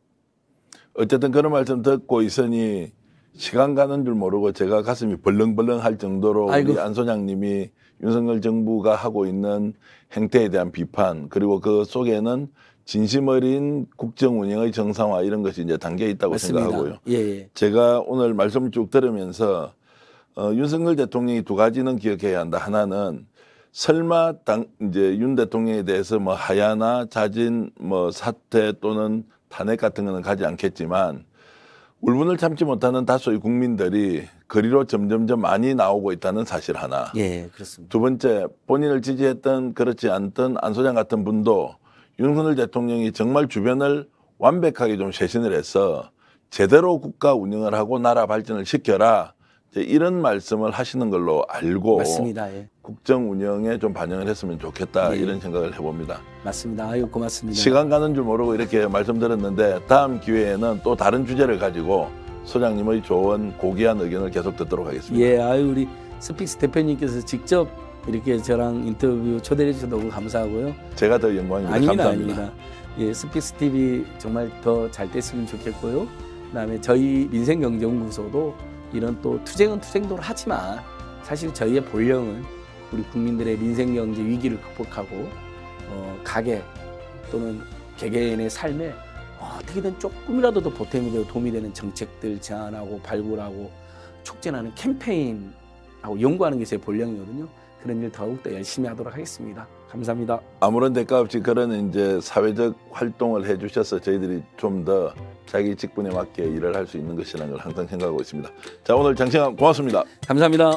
어쨌든 그런 말씀 듣고 있으니 시간 가는 줄 모르고 제가 가슴이 벌렁벌렁 할 정도로 아이고. 우리 안 소장님이 윤석열 정부가 하고 있는 행태에 대한 비판 그리고 그 속에는 진심 어린 국정 운영의 정상화 이런 것이 이제 담겨 있다고 맞습니다. 생각하고요. 예, 예. 제가 오늘 말씀 쭉 들으면서 어, 윤석열 대통령이 두 가지는 기억해야 한다. 하나는 설마 당, 이제 윤 대통령에 대해서 뭐 하야나 자진 뭐 사퇴 또는 탄핵 같은 거는 가지 않겠지만 울분을 참지 못하는 다수의 국민들이 거리로 점점점 많이 나오고 있다는 사실 하나. 예, 그렇습니다. 두 번째, 본인을 지지했던 그렇지 않던 안 소장 같은 분도 윤석열 대통령이 정말 주변을 완벽하게 좀 쇄신을 해서 제대로 국가 운영을 하고 나라 발전을 시켜라 이런 말씀을 하시는 걸로 알고 맞습니다. 예. 국정 운영에 좀 반영을 했으면 좋겠다 예. 이런 생각을 해봅니다. 맞습니다. 아유 고맙습니다. 시간 가는 줄 모르고 이렇게 말씀드렸는데 다음 기회에는 또 다른 주제를 가지고 소장님의 조언 고귀한 의견을 계속 듣도록 하겠습니다. 예, 아유 우리 스픽스 대표님께서 직접 이렇게 저랑 인터뷰 초대해 주셔서 너무 감사하고요. 제가 더 영광입니다. 아닙니다, 감사합니다. 아닙니다. 예, 스픽스 TV 정말 더 잘 됐으면 좋겠고요. 그다음에 저희 민생경제연구소도 이런 또 투쟁은 투쟁도로 하지만 사실 저희의 본령은 우리 국민들의 민생 경제 위기를 극복하고 어, 가게 또는 개개인의 삶에 어떻게든 조금이라도 더 보탬이 되고 도움이 되는 정책들 제안하고 발굴하고 촉진하는 캠페인하고 연구하는 게 제 본령이거든요. 그런 일 더욱더 열심히 하도록 하겠습니다. 감사합니다. 아무런 대가 없이 그런 이제 사회적 활동을 해주셔서 저희들이 좀더 자기 직분에 맞게 일을 할 수 있는 것이라는 걸 항상 생각하고 있습니다. 자 오늘 장시간 고맙습니다. 감사합니다.